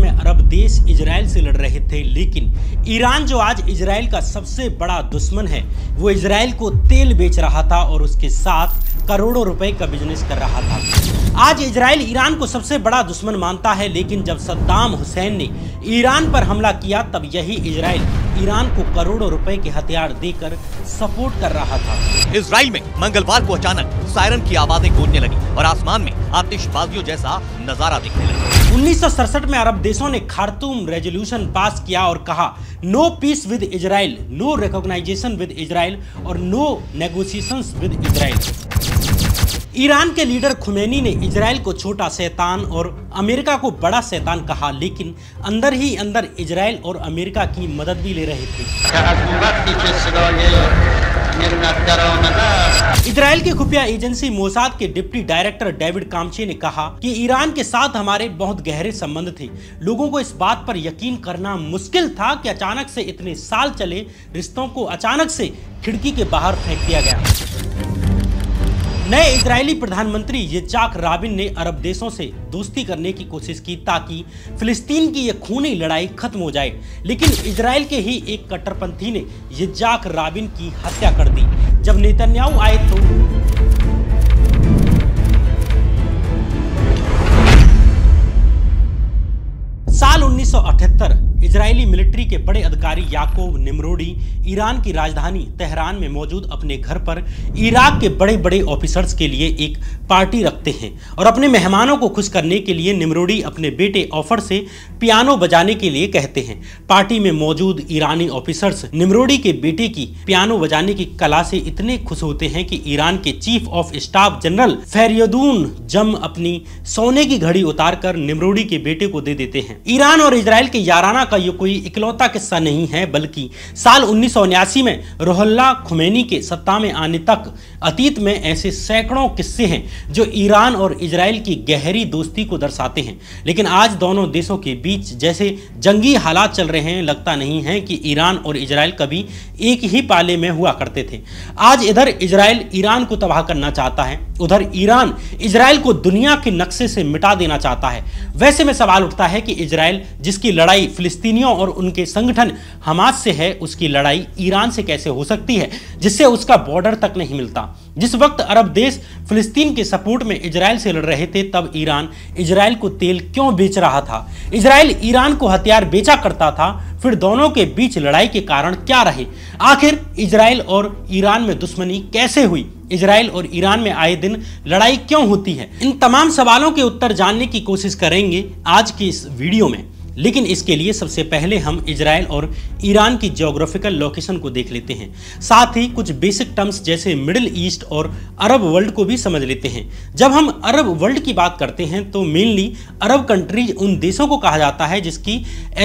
में अरब देश इजराइल से लड़ रहे थे लेकिन ईरान जो आज इजराइल का सबसे बड़ा दुश्मन है वो इजराइल को तेल बेच रहा था और उसके साथ करोड़ों रुपए का बिजनेस कर रहा था आज इसराइल ईरान को सबसे बड़ा दुश्मन मानता है लेकिन जब सद्दाम हुसैन ने ईरान पर हमला किया तब यही इसराइल ईरान को करोड़ों रुपए के हथियार देकर सपोर्ट कर रहा था इसराइल में मंगलवार को अचानक सायरन की आवाजें गूंजने लगी और आसमान में आतिशबाजियों जैसा नजारा दिखने लगा उन्नीस में अरब देशों ने खारतूम रेजोल्यूशन पास किया और कहा no peace with Israel no recognition with Israel और no negotiations with Israel Iran के लीडर खुमेनी ने इसराइल को छोटा शैतान और अमेरिका को बड़ा शैतान कहा लेकिन अंदर ही अंदर इसराइल और अमेरिका की मदद भी ले रहे थे इसराइल की खुफिया एजेंसी मोसाद के डिप्टी डायरेक्टर डेविड कामचे ने कहा कि ईरान के साथ हमारे बहुत गहरे संबंध थे लोगों को इस बात पर यकीन करना मुश्किल था कि अचानक से इतने साल चले रिश्तों को अचानक से खिड़की के बाहर फेंक दिया गया नए इजरायली प्रधानमंत्री यचाक राबिन ने अरब देशों से दोस्ती करने की कोशिश की ताकि फिलिस्तीन की यह खूनी लड़ाई खत्म हो जाए लेकिन इसराइल के ही एक कट्टरपंथी ने यजाक राबिन की हत्या कर दी जब नेतन्याहू आए तो साल 1978 इजरायली मिलिट्री के बड़े अधिकारी याकूब निमरोडी ईरान की राजधानी तेहरान में मौजूद अपने घर पर इराक के बड़े बड़े ऑफिसर्स के लिए एक पार्टी रखते हैं और अपने मेहमानों को खुश करने के लिए निमरोडी अपने बेटे ऑफर से पियानो बजाने के लिए कहते हैं पार्टी में मौजूद ईरानी ऑफिसर्स निमरोडी के बेटे की पियानो बजाने की कला से इतने खुश होते हैं कि ईरान के chief of staff general Fereydoun Jam अपनी सोने की घड़ी उतार कर निमरोडी के बेटे को दे देते हैं ईरान और इसराइल के याराना का ये कोई इकलौता किस्सा नहीं है बल्कि साल उन्नीस में रोहल्ला खुमैनी के सत्ता में आने तक अतीत में ऐसे सैकड़ों किस्से हैं जो ईरान और इसराइल की गहरी दोस्ती को दर्शाते हैं लेकिन आज दोनों देशों के बीच जैसे जंगी हालात चल रहे हैं लगता नहीं है कि ईरान और इसराइल कभी एक ही पाले में हुआ करते थे आज इधर इसराइल ईरान को तबाह करना चाहता है उधर ईरान इसराइल को दुनिया के नक्शे से मिटा देना चाहता है वैसे में सवाल उठता है कि इसराइल जिसकी लड़ाई फिलिस्तीन फिलिस्तीनियों और उनके संगठन हमास से है उसकी लड़ाई ईरान से कैसे हो सकती है जिससे उसका बॉर्डर तक नहीं मिलता जिस वक्त अरब देश फिलिस्तीन के सपोर्ट में इसराइल से लड़ रहे थे तब ईरान इसराइल को तेल क्यों बेच रहा था इसराइल ईरान को हथियार बेचा करता था फिर दोनों के बीच लड़ाई के कारण क्या रहे आखिर इसराइल और ईरान में दुश्मनी कैसे हुई इसराइल और ईरान में आए दिन लड़ाई क्यों होती है इन तमाम सवालों के उत्तर जानने की कोशिश करेंगे आज की इस वीडियो में लेकिन इसके लिए सबसे पहले हम इसराइल और ईरान की जोग्राफिकल लोकेशन को देख लेते हैं साथ ही कुछ बेसिक टर्म्स जैसे मिडिल ईस्ट और अरब वर्ल्ड को भी समझ लेते हैं जब हम अरब वर्ल्ड की बात करते हैं तो मेनली अरब कंट्रीज उन देशों को कहा जाता है जिसकी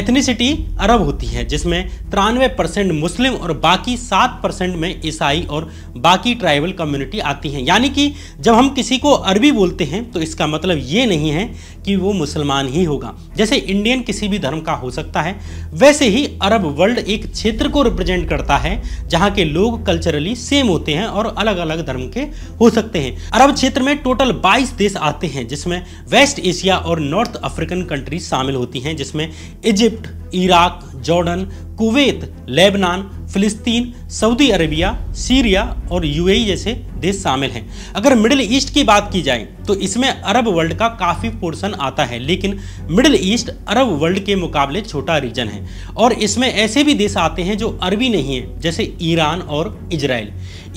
एथनिसिटी अरब होती है जिसमें तिरानवे परसेंट मुस्लिम और बाकी सात परसेंट में ईसाई और बाकी ट्राइबल कम्युनिटी आती हैं यानी कि जब हम किसी को अरबी बोलते हैं तो इसका मतलब ये नहीं है कि वो मुसलमान ही होगा जैसे इंडियन किसी किसी भी धर्म का हो सकता है वैसे ही अरब वर्ल्ड एक क्षेत्र को रिप्रेजेंट करता है जहाँ के लोग कल्चरली सेम होते हैं और अलग अलग धर्म के हो सकते हैं अरब क्षेत्र में टोटल बाईस देश आते हैं जिसमें वेस्ट एशिया और नॉर्थ अफ्रीकन कंट्री शामिल होती हैं जिसमें Egypt Iraq Jordan Kuwait Lebanon फिलिस्तीन सऊदी अरेबिया सीरिया और यूएई जैसे देश शामिल हैं अगर मिडिल ईस्ट की बात की जाए तो इसमें अरब वर्ल्ड का काफ़ी पोर्शन आता है लेकिन मिडिल ईस्ट अरब वर्ल्ड के मुकाबले छोटा रीजन है और इसमें ऐसे भी देश आते हैं जो अरबी नहीं हैं जैसे ईरान और इजराइल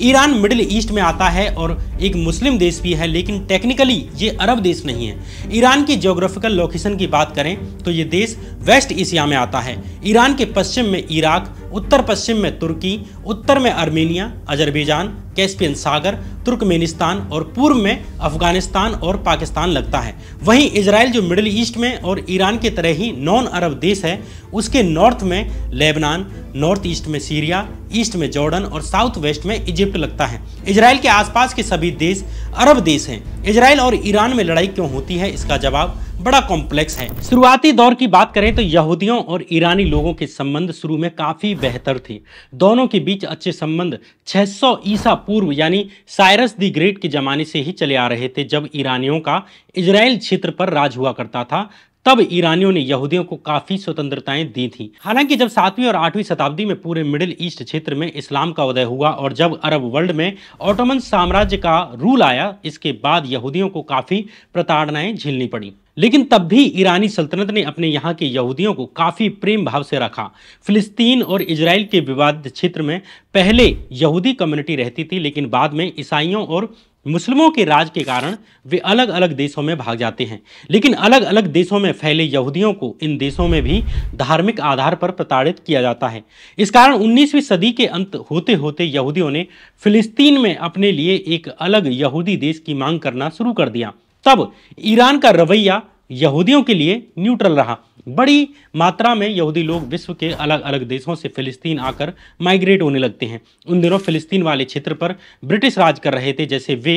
ईरान मिडिल ईस्ट में आता है और एक मुस्लिम देश भी है लेकिन टेक्निकली ये अरब देश नहीं है ईरान की जोग्राफिकल लोकेशन की बात करें तो ये देश वेस्ट एशिया में आता है ईरान के पश्चिम में इराक उत्तर पश्चिम में तुर्की उत्तर में आर्मेनिया अजरबैजान कैस्पियन सागर तुर्कमेनिस्तान और पूर्व में अफगानिस्तान और पाकिस्तान लगता है वहीं इसराइल जो मिडिल ईस्ट में और ईरान की तरह ही नॉन अरब देश है उसके नॉर्थ में लेबनान नॉर्थ ईस्ट में सीरिया ईस्ट में जॉर्डन और साउथ वेस्ट में इजिप्ट लगता है इसराइल के आसपास के सभी देश अरब देश हैं इसराइल और ईरान में लड़ाई क्यों होती है इसका जवाब बड़ा कॉम्प्लेक्स है शुरुआती दौर की बात करें तो यहूदियों और ईरानी लोगों के संबंध शुरू में काफी बेहतर थे दोनों के बीच अच्छे संबंध 600 ईसा पूर्व यानी साइरस दी ग्रेट के जमाने से ही चले आ रहे थे जब ईरानियों का इसराइल क्षेत्र पर राज हुआ करता था तब ईरानियों ने यहूदियों को काफी स्वतंत्रताएं दी थी हालांकि जब सातवीं और आठवीं शताब्दी में पूरे मिडिल ईस्ट क्षेत्र में इस्लाम का उदय हुआ और जब अरब वर्ल्ड में ऑटोमन साम्राज्य का रूल आया इसके बाद यहूदियों को काफी प्रताड़नाएं झेलनी पड़ी लेकिन तब भी ईरानी सल्तनत ने अपने यहाँ के यहूदियों को काफ़ी प्रेम भाव से रखा फिलिस्तीन और इसराइल के विवादित क्षेत्र में पहले यहूदी कम्युनिटी रहती थी लेकिन बाद में ईसाइयों और मुस्लिमों के राज के कारण वे अलग अलग देशों में भाग जाते हैं लेकिन अलग अलग देशों में फैले यहूदियों को इन देशों में भी धार्मिक आधार पर प्रताड़ित किया जाता है इस कारण 19वीं सदी के अंत होते होते यहूदियों ने फिलिस्तीन में अपने लिए एक अलग यहूदी देश की मांग करना शुरू कर दिया तब ईरान का रवैया यहूदियों के लिए न्यूट्रल रहा बड़ी मात्रा में यहूदी लोग विश्व के अलग अलग देशों से फिलिस्तीन आकर माइग्रेट होने लगते हैं उन दिनों फिलिस्तीन वाले क्षेत्र पर ब्रिटिश राज कर रहे थे जैसे वे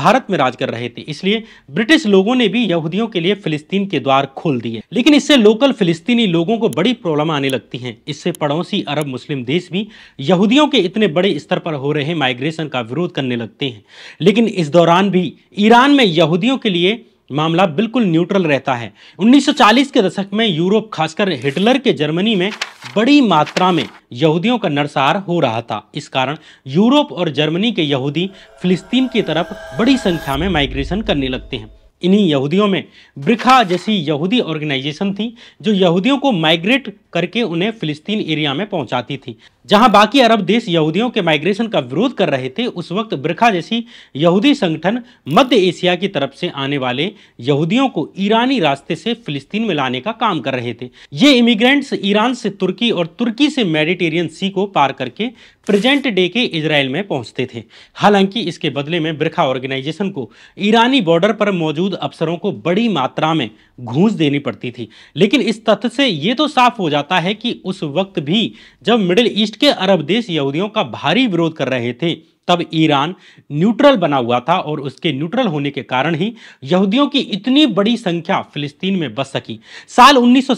भारत में राज कर रहे थे इसलिए ब्रिटिश लोगों ने भी यहूदियों के लिए फिलिस्तीन के द्वार खोल दिए लेकिन इससे लोकल फिलिस्तीनी लोगों को बड़ी प्रॉब्लम आने लगती है इससे पड़ोसी अरब मुस्लिम देश भी यहूदियों के इतने बड़े स्तर पर हो रहे माइग्रेशन का विरोध करने लगते हैं लेकिन इस दौरान भी ईरान में यहूदियों के लिए मामला बिल्कुल न्यूट्रल रहता है 1940 के दशक में यूरोप खासकर हिटलर के जर्मनी में बड़ी मात्रा में यहूदियों का नरसार हो रहा था इस कारण यूरोप और जर्मनी के यहूदी फिलिस्तीन की तरफ बड़ी संख्या में माइग्रेशन करने लगते हैं इन्हीं यहूदियों में ब्रिखा जैसी यहूदी ऑर्गेनाइजेशन थी जो यहूदियों को माइग्रेट करके उन्हें फिलिस्तीन एरिया में पहुंचाती थी जहां बाकी अरब देश यहूदियों के माइग्रेशन का विरोध कर रहे थे उस वक्त ब्रिखा जैसी यहूदी संगठन मध्य एशिया की तरफ से आने वाले यहूदियों को ईरानी रास्ते से फिलिस्तीन में लाने का काम कर रहे थे ये इमिग्रेंट्स ईरान से तुर्की और तुर्की से मेडिटेरियन सी को पार करके प्रेजेंट डे के इसराइल में पहुंचते थे हालांकि इसके बदले में ब्रिखा ऑर्गेनाइजेशन को ईरानी बॉर्डर पर मौजूद अफसरों को बड़ी मात्रा में घूस देनी पड़ती थी लेकिन इस तथ्य से ये तो साफ हो जाता है कि उस वक्त भी जब मिडिल ईस्ट के अरब देश यहूदियों का भारी विरोध कर रहे थे तब ईरान न्यूट्रल बना हुआ था और उसके न्यूट्रल होने के कारण ही यहूदियों की इतनी बड़ी संख्या फिलिस्तीन में बस सकी साल उन्नीस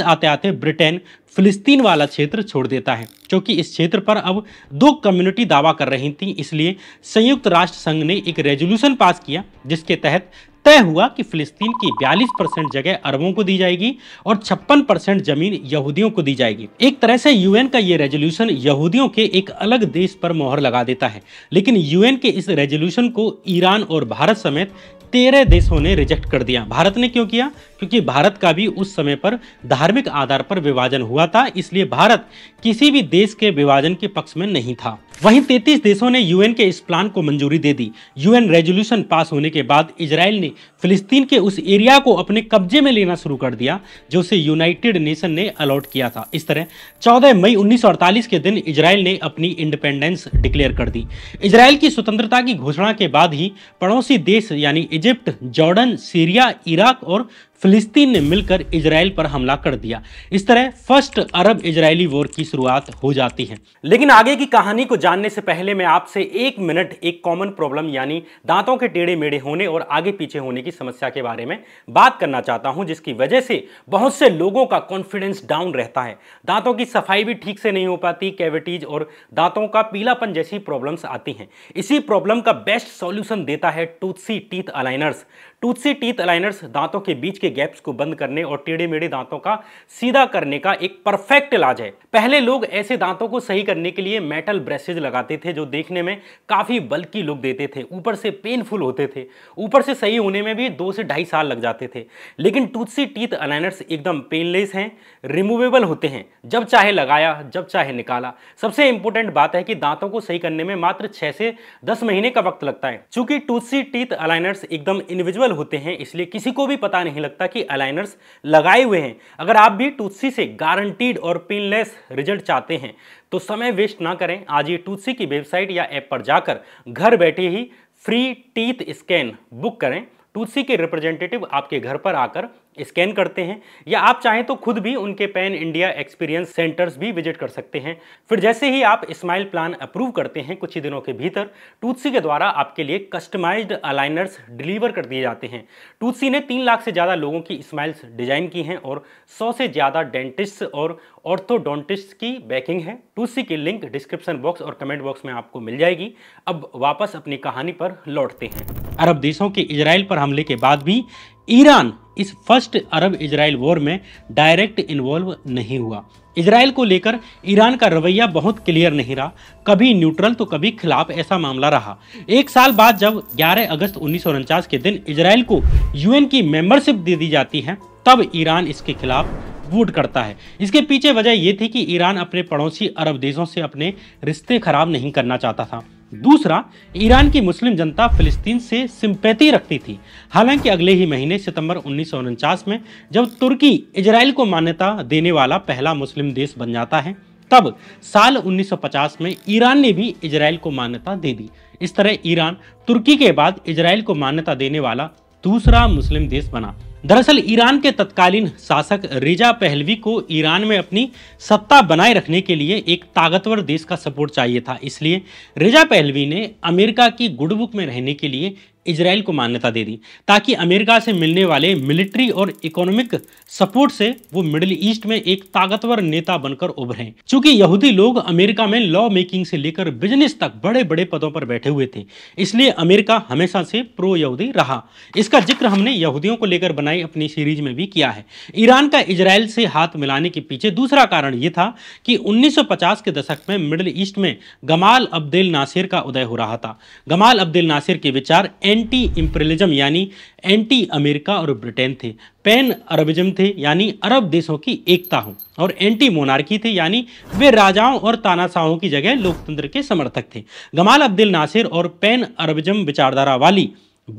आते आते ब्रिटेन फिलिस्तीन वाला क्षेत्र छोड़ देता है क्योंकि इस क्षेत्र पर अब दो कम्युनिटी दावा कर रही थी इसलिए संयुक्त राष्ट्र संघ ने एक रेजोल्यूशन पास किया जिसके तहत तय हुआ कि फिलिस्तीन की 42 परसेंट जगह अरबों को दी जाएगी और छप्पन परसेंट जमीन यहूदियों को दी जाएगी एक तरह से यूएन का ये रेजोल्यूशन यहूदियों के एक अलग देश पर मोहर लगा देता है लेकिन यूएन के इस रेजोल्यूशन को ईरान और भारत समेत तेरह देशों ने रिजेक्ट कर दिया भारत ने क्यों किया क्योंकि भारत का भी उस समय पर धार्मिक आधार पर विभाजन हुआ था इसलिए भारत किसी भी देश के विभाजन के पक्ष में नहीं था वहीं 33 देशों ने यूएन के इस प्लान को मंजूरी दे दी यूएन रेजोल्यूशन पास होने के बाद इसराइल ने फिलिस्तीन के उस एरिया को अपने कब्जे में लेना शुरू कर दिया जो उसे यूनाइटेड नेशन ने अलॉट किया था इस तरह 14 मई 1948 के दिन इसराइल ने अपनी इंडिपेंडेंस डिक्लेयर कर दी इसराइल की स्वतंत्रता की घोषणा के बाद ही पड़ोसी देश यानी इजिप्ट जॉर्डन सीरिया इराक और फिलिस्तीन ने मिलकर इसराइल पर हमला कर दिया इस तरह फर्स्ट अरब इजरायली वॉर की शुरुआत हो जाती है लेकिन आगे की कहानी को जानने से पहले मैं आपसे एक मिनट एक कॉमन प्रॉब्लम यानी दांतों के टेढ़े मेढ़े होने और आगे पीछे होने की समस्या के बारे में बात करना चाहता हूं जिसकी वजह से बहुत से लोगों का कॉन्फिडेंस डाउन रहता है दांतों की सफाई भी ठीक से नहीं हो पाती कैविटीज और दांतों का पीलापन जैसी प्रॉब्लम्स आती हैं इसी प्रॉब्लम का बेस्ट सॉल्यूशन देता है Toothsi teeth aligners Toothsi teeth aligners दांतों के बीच के गैप्स को बंद करने और टेढ़े मेढ़े दांतों का सीधा करने का एक परफेक्ट इलाज है पहले लोग ऐसे दांतों को सही करने के लिए मेटल ब्रेसेज लगाते थे जो देखने में काफ़ी बल्कि लुक देते थे ऊपर से पेनफुल होते थे ऊपर से सही होने में भी दो से ढाई साल लग जाते थे लेकिन टूथसी टीथ अलाइनर्स एकदम पेनलेस हैं रिमूवेबल होते हैं जब चाहे लगाया जब चाहे निकाला सबसे इंपॉर्टेंट बात है कि दांतों को सही करने में मात्र छः से दस महीने का वक्त लगता है चूंकि टूथसी टीथ अलाइनर्स एकदम इंडिविजुअल अवेलेबल होते हैं इसलिए किसी को भी पता नहीं लगता कि अलाइनर्स लगाए हुए हैं अगर आप भी टूथसी से गारंटीड और पिनलेस रिजल्ट चाहते हैं तो समय वेस्ट ना करें आज ये टूथसी की वेबसाइट या ऐप पर जाकर घर बैठे ही फ्री टीथ स्कैन बुक करें टूथसी के रिप्रेजेंटेटिव आपके घर पर आकर स्कैन करते हैं या आप चाहें तो खुद भी उनके पैन इंडिया एक्सपीरियंस सेंटर्स भी विजिट कर सकते हैं फिर जैसे ही आप स्माइल प्लान अप्रूव करते हैं कुछ ही दिनों के भीतर टूथसी के द्वारा आपके लिए कस्टमाइज्ड अलाइनर्स डिलीवर कर दिए जाते हैं टूथसी ने तीन लाख से ज़्यादा लोगों की स्माइल्स डिजाइन की हैं और सौ से ज़्यादा डेंटिस्ट और ऑर्थोडोंटिस्ट की बैकिंग है टूथसी की लिंक डिस्क्रिप्शन बॉक्स और कमेंट बॉक्स में आपको मिल जाएगी अब वापस अपनी कहानी पर लौटते हैं अरब देशों के इसराइल पर हमले के बाद भी ईरान इस फर्स्ट अरब इसराइल वॉर में डायरेक्ट इन्वॉल्व नहीं हुआ इसराइल को लेकर ईरान का रवैया बहुत क्लियर नहीं रहा कभी न्यूट्रल तो कभी खिलाफ ऐसा मामला रहा एक साल बाद जब 11 अगस्त उन्नीस के दिन इसराइल को यूएन की मेंबरशिप दे दी जाती है तब ईरान इसके खिलाफ वोट करता है इसके पीछे वजह ये थी कि ईरान अपने पड़ोसी अरब देशों से अपने रिश्ते खराब नहीं करना चाहता था दूसरा ईरान की मुस्लिम जनता फिलिस्तीन से सिंपैथी रखती थी हालांकि अगले ही महीने सितंबर उन्नीस में जब तुर्की इजराइल को मान्यता देने वाला पहला मुस्लिम देश बन जाता है तब साल 1950 में ईरान ने भी इजराइल को मान्यता दे दी इस तरह ईरान तुर्की के बाद इजराइल को मान्यता देने वाला दूसरा मुस्लिम देश बना दरअसल ईरान के तत्कालीन शासक रिजा पहलवी को ईरान में अपनी सत्ता बनाए रखने के लिए एक ताकतवर देश का सपोर्ट चाहिए था इसलिए रिजा पहलवी ने अमेरिका की गुडबुक में रहने के लिए इसराइल को मान्यता दे दी ताकि अमेरिका से मिलने वाले मिलिट्री और इकोनॉमिक सपोर्ट से वो मिडिल ईस्ट में एक ताकतवर नेता बनकर उभरे क्योंकि यहूदी लोग अमेरिका में लॉ मेकिंग से लेकर बिजनेस तक बड़े बड़े पदों पर बैठे हुए थे इसलिए अमेरिका हमेशा से प्रो यहूदी रहा इसका जिक्र हमने यहूदियों को लेकर बनाई अपनी सीरीज में भी किया है ईरान का इसराइल से हाथ मिलाने के पीछे दूसरा कारण यह था कि उन्नीस के दशक में मिडिल ईस्ट में गमाल अब्देल नासिर का उदय हो रहा था गमाल अब्देल नासिर के विचार एंटी इम्परलिज्म यानी एंटी अमेरिका और ब्रिटेन थे पैन अरबिज्म थे यानी अरब देशों की एकता हो और एंटी मोनार्की थे यानी वे राजाओं और तानाशाहों की जगह लोकतंत्र के समर्थक थे गमाल अब्दुल नासिर और पैन अरबिज्म विचारधारा वाली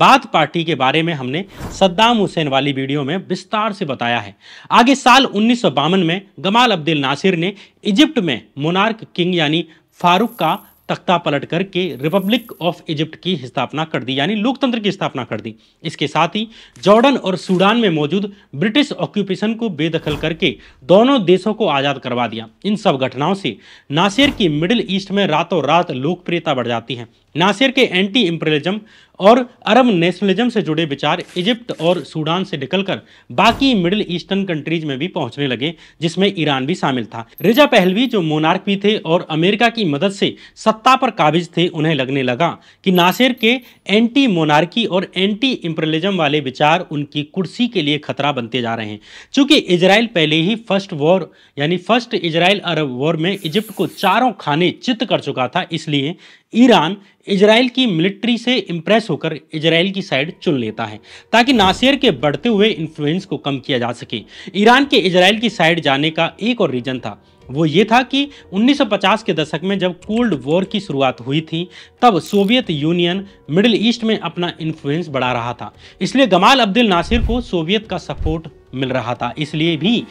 बात पार्टी के बारे में हमने सद्दाम हुसैन वाली वीडियो में विस्तार से बताया है आगे साल उन्नीस में गमाल अब्दुल नासिर ने इजिप्ट में मोनार्क किंग यानी फारूक का तख्ता पलट करके रिपब्लिक ऑफ इजिप्ट की स्थापना कर दी यानी लोकतंत्र की स्थापना कर दी इसके साथ ही जॉर्डन और सूडान में मौजूद ब्रिटिश ऑक्यूपेशन को बेदखल करके दोनों देशों को आज़ाद करवा दिया इन सब घटनाओं से नासिर की मिडिल ईस्ट में रातों रात लोकप्रियता बढ़ जाती है नासिर के एंटी इम्परियलिज्म और अरब नेशनलिज्म से जुड़े विचार इजिप्ट और सूडान से निकलकर बाकी मिडिल ईस्टर्न कंट्रीज में भी पहुंचने लगे जिसमें ईरान भी शामिल था रिजा पहलवी जो मोनार्क भी थे और अमेरिका की मदद से सत्ता पर काबिज थे उन्हें लगने लगा कि नासिर के एंटी मोनार्की और एंटी इम्परलिज्म वाले विचार उनकी कुर्सी के लिए खतरा बनते जा रहे हैं चूंकि इसराइल पहले ही फर्स्ट वॉर यानी फर्स्ट इसराइल अरब वॉर में इजिप्ट को चारों खाने चित्त कर चुका था इसलिए ईरान इसराइल की मिलिट्री से इम्प्रेस होकर इसराइल की साइड चुन लेता है ताकि नासिर के बढ़ते हुए इन्फ्लुएंस को कम किया जा सके ईरान के इसराइल की साइड जाने का एक और रीजन था वो ये था कि 1950 के दशक में जब कोल्ड वॉर की शुरुआत हुई थी तब सोवियत यूनियन मिडिल ईस्ट में अपना इन्फ्लुएंस बढ़ा रहा था इसलिए गमाल अब्दुल नासिर को सोवियत का सपोर्ट मिल रहा था इसलिए भी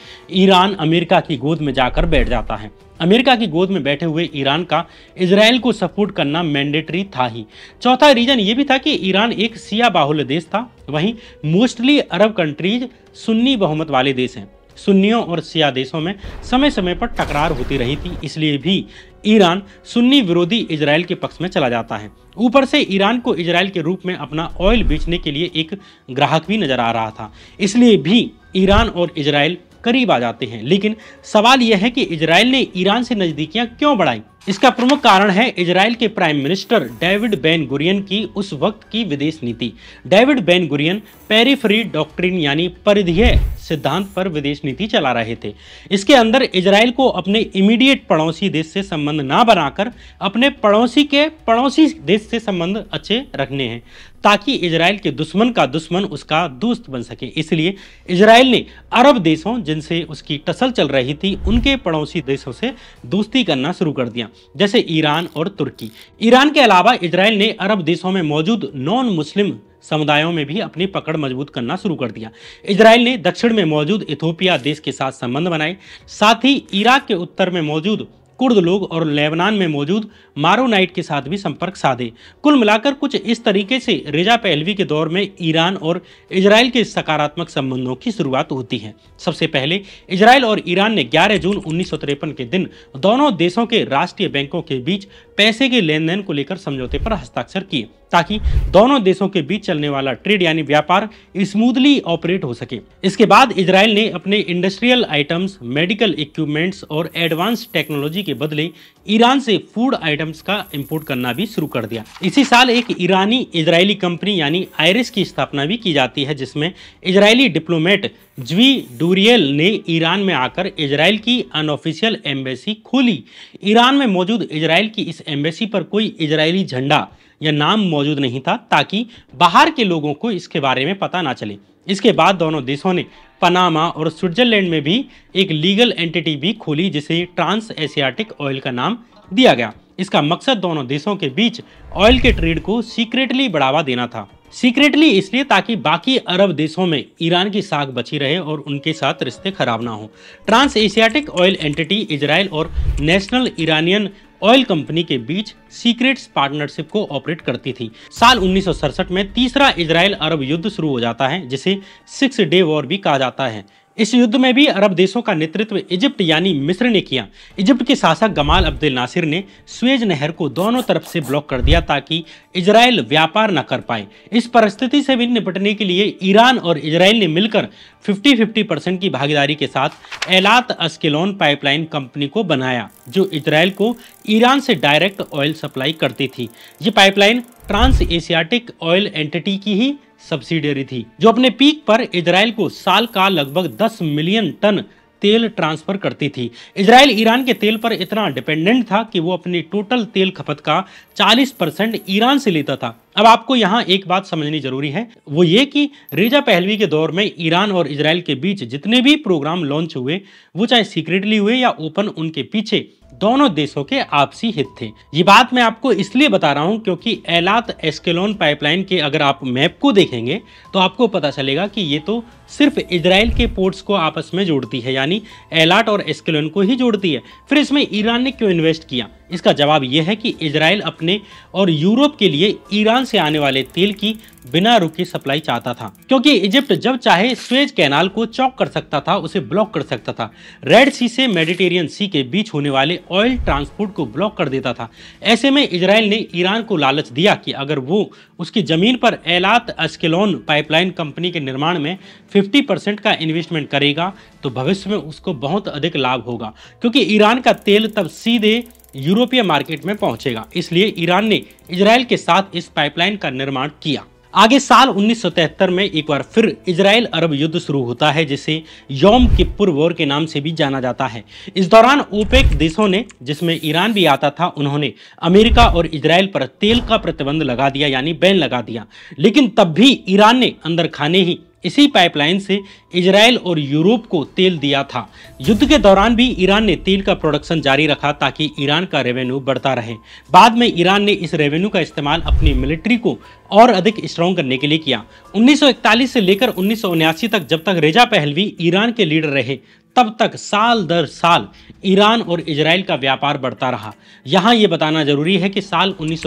ईरान अमेरिका की गोद में जाकर बैठ जाता है अमेरिका की गोद में बैठे हुए ईरान का इसराइल को सपोर्ट करना मैंडेटरी था ही चौथा रीजन ये भी था कि ईरान एक सिया बाहुल्य देश था वहीं मोस्टली अरब कंट्रीज सुन्नी बहुमत वाले देश हैं सुन्नियों और सिया देशों में समय समय पर टकरार होती रही थी इसलिए भी ईरान सुन्नी विरोधी इसराइल के पक्ष में चला जाता है ऊपर से ईरान को इसराइल के रूप में अपना ऑयल बेचने के लिए एक ग्राहक भी नजर आ रहा था इसलिए भी ईरान और इसराइल करीब आ जाते हैं लेकिन सवाल यह है कि इसराइल ने ईरान से नज़दीकियाँ क्यों बढ़ाई इसका प्रमुख कारण है इसराइल के prime minister David Ben Gurion की उस वक्त की विदेश नीति David Ben Gurion periphery doctrine यानी परिधीय सिद्धांत पर विदेश नीति चला रहे थे इसके अंदर इसराइल को अपने इमीडिएट पड़ोसी देश से संबंध ना बनाकर अपने पड़ोसी के पड़ोसी देश से संबंध अच्छे रखने हैं ताकि इसराइल के दुश्मन का दुश्मन उसका दोस्त बन सके इसलिए इसराइल ने अरब देशों जिनसे उसकी टसल चल रही थी उनके पड़ोसी देशों से दोस्ती करना शुरू कर दिया जैसे ईरान और तुर्की ईरान के अलावा इसराइल ने अरब देशों में मौजूद नॉन मुस्लिम समुदायों में भी अपनी पकड़ मजबूत करना शुरू कर दिया इसराइल ने दक्षिण में मौजूद इथोपिया देश के साथ संबंध बनाए साथ ही इराक के उत्तर में मौजूद कुर्द लोग और लेबनान में मौजूद नाइट के साथ भी संपर्क साधे कुल मिलाकर कुछ इस तरीके से रेजा पहलवी के दौर में ईरान और इसराइल के सकारात्मक संबंधों की शुरुआत होती है सबसे पहले इसराइल और ईरान ने 11 जून उन्नीस के दिन दोनों देशों के राष्ट्रीय बैंकों के बीच पैसे के लेन देन को लेकर समझौते पर हस्ताक्षर किए ताकि दोनों देशों के बीच चलने वाला ट्रेड यानी व्यापार स्मूथली ऑपरेट हो सके इसके बाद इसराइल ने अपने इंडस्ट्रियल आइटम्स मेडिकल इक्विपमेंट्स और एडवांस टेक्नोलॉजी के बदले ईरान से फूड आइटम्स का इंपोर्ट करना भी शुरू कर दिया इसी साल एक ईरानी इसराइली कंपनी यानी आयरिस की स्थापना भी की जाती है जिसमें इसराइली डिप्लोमेट ज्वी डूरियल ने ईरान में आकर इसराइल की अनऑफिशियल एम्बेसी खोली ईरान में मौजूद इसराइल की इस एम्बेसी पर कोई इसराइली झंडा या नाम मौजूद नहीं था ताकि बाहर के लोगों को इसके बारे में पता ना चले इसके बाद दोनों देशों ने पनामा और स्विट्जरलैंड में भी एक लीगल एंटिटी भी खोली जिसे ट्रांस एशियाटिक ऑयल का नाम दिया गया इसका मकसद दोनों देशों के बीच ऑयल के ट्रेड को सीक्रेटली बढ़ावा देना था सीक्रेटली इसलिए ताकि बाकी अरब देशों में ईरान की साख बची रहे और उनके साथ रिश्ते खराब ना हो trans Asiatic oil entity Israel और नेशनल ईरानियन ऑयल कंपनी के बीच सीक्रेट्स पार्टनरशिप को ऑपरेट करती थी साल उन्नीस में तीसरा इसराइल अरब युद्ध शुरू हो जाता है जिसे सिक्स डे वॉर भी कहा जाता है इस युद्ध में भी अरब देशों का नेतृत्व इजिप्ट यानी मिस्र ने किया इजिप्ट के शासक गमाल अब्दुल नासिर ने स्वेज नहर को दोनों तरफ से ब्लॉक कर दिया ताकि इजराइल व्यापार न कर पाए इस परिस्थिति से भी निपटने के लिए ईरान और इसराइल ने मिलकर 50-50 परसेंट की भागीदारी के साथ एलात अस्केलोन पाइपलाइन कंपनी को बनाया जो इसराइल को ईरान से डायरेक्ट ऑयल सप्लाई करती थी ये pipeline trans Asiatic oil entity की ही सब्सिडियरी थी जो अपने पीक पर इसराइल को साल का लगभग 10 मिलियन टन तेल ट्रांसफर करती थी इसराइल ईरान के तेल पर इतना डिपेंडेंट था कि वो अपनी टोटल तेल खपत का 40 परसेंट ईरान से लेता था अब आपको यहाँ एक बात समझनी जरूरी है वो ये कि रेजा पहलवी के दौर में ईरान और इसराइल के बीच जितने भी प्रोग्राम लॉन्च हुए वो चाहे सीक्रेटली हुए या ओपन उनके पीछे दोनों देशों के आपसी हित थे ये बात मैं आपको इसलिए बता रहा हूँ क्योंकि एलात एस्केलोन पाइपलाइन के अगर आप मैप को देखेंगे तो आपको पता चलेगा कि ये तो सिर्फ इसराइल के पोर्ट्स को आपस में जोड़ती है यानी एलाट और एस्केलोन को ही जोड़ती है फिर इसमें ईरान ने क्यों इन्वेस्ट किया इसका जवाब यह है कि इसराइल अपने और यूरोप के लिए ईरान से आने वाले तेल की बिना रुके सप्लाई चाहता था क्योंकि इजिप्ट जब चाहे स्वेज कैनाल को चौक कर सकता था उसे ब्लॉक कर सकता था रेड सी से मेडिटेरियन सी के बीच होने वाले ऑयल ट्रांसपोर्ट को ब्लॉक कर देता था ऐसे में इसराइल ने ईरान को लालच दिया कि अगर वो उसकी जमीन पर एलात अस्केलोन पाइपलाइन कंपनी के निर्माण में फिफ्टी का इन्वेस्टमेंट करेगा तो भविष्य में उसको बहुत अधिक लाभ होगा क्योंकि ईरान का तेल तब सीधे यूरोपीय मार्केट में पहुंचेगा इसलिए ईरान ने इसराइल के साथ इस पाइपलाइन का निर्माण किया आगे साल उन्नीस में एक बार फिर इसराइल अरब युद्ध शुरू होता है जिसे यौम किपुर वॉर के नाम से भी जाना जाता है इस दौरान ओपेक देशों ने जिसमें ईरान भी आता था उन्होंने अमेरिका और इसराइल पर तेल का प्रतिबंध लगा दिया यानी बैन लगा दिया लेकिन तब भी ईरान ने अंदर खाने ही इसी पाइपलाइन से इजराइल और यूरोप को तेल दिया था युद्ध के दौरान भी ईरान ने तेल का प्रोडक्शन जारी रखा ताकि ईरान का रेवेन्यू बढ़ता रहे बाद में ईरान ने इस रेवेन्यू का इस्तेमाल अपनी मिलिट्री को और अधिक स्ट्रॉन्ग करने के लिए किया 1941 से लेकर उन्नीस तक जब तक रेजा पहलवी ईरान के लीडर रहे तब तक साल दर साल ईरान और इसराइल का व्यापार बढ़ता रहा यहाँ ये बताना जरूरी है कि साल उन्नीस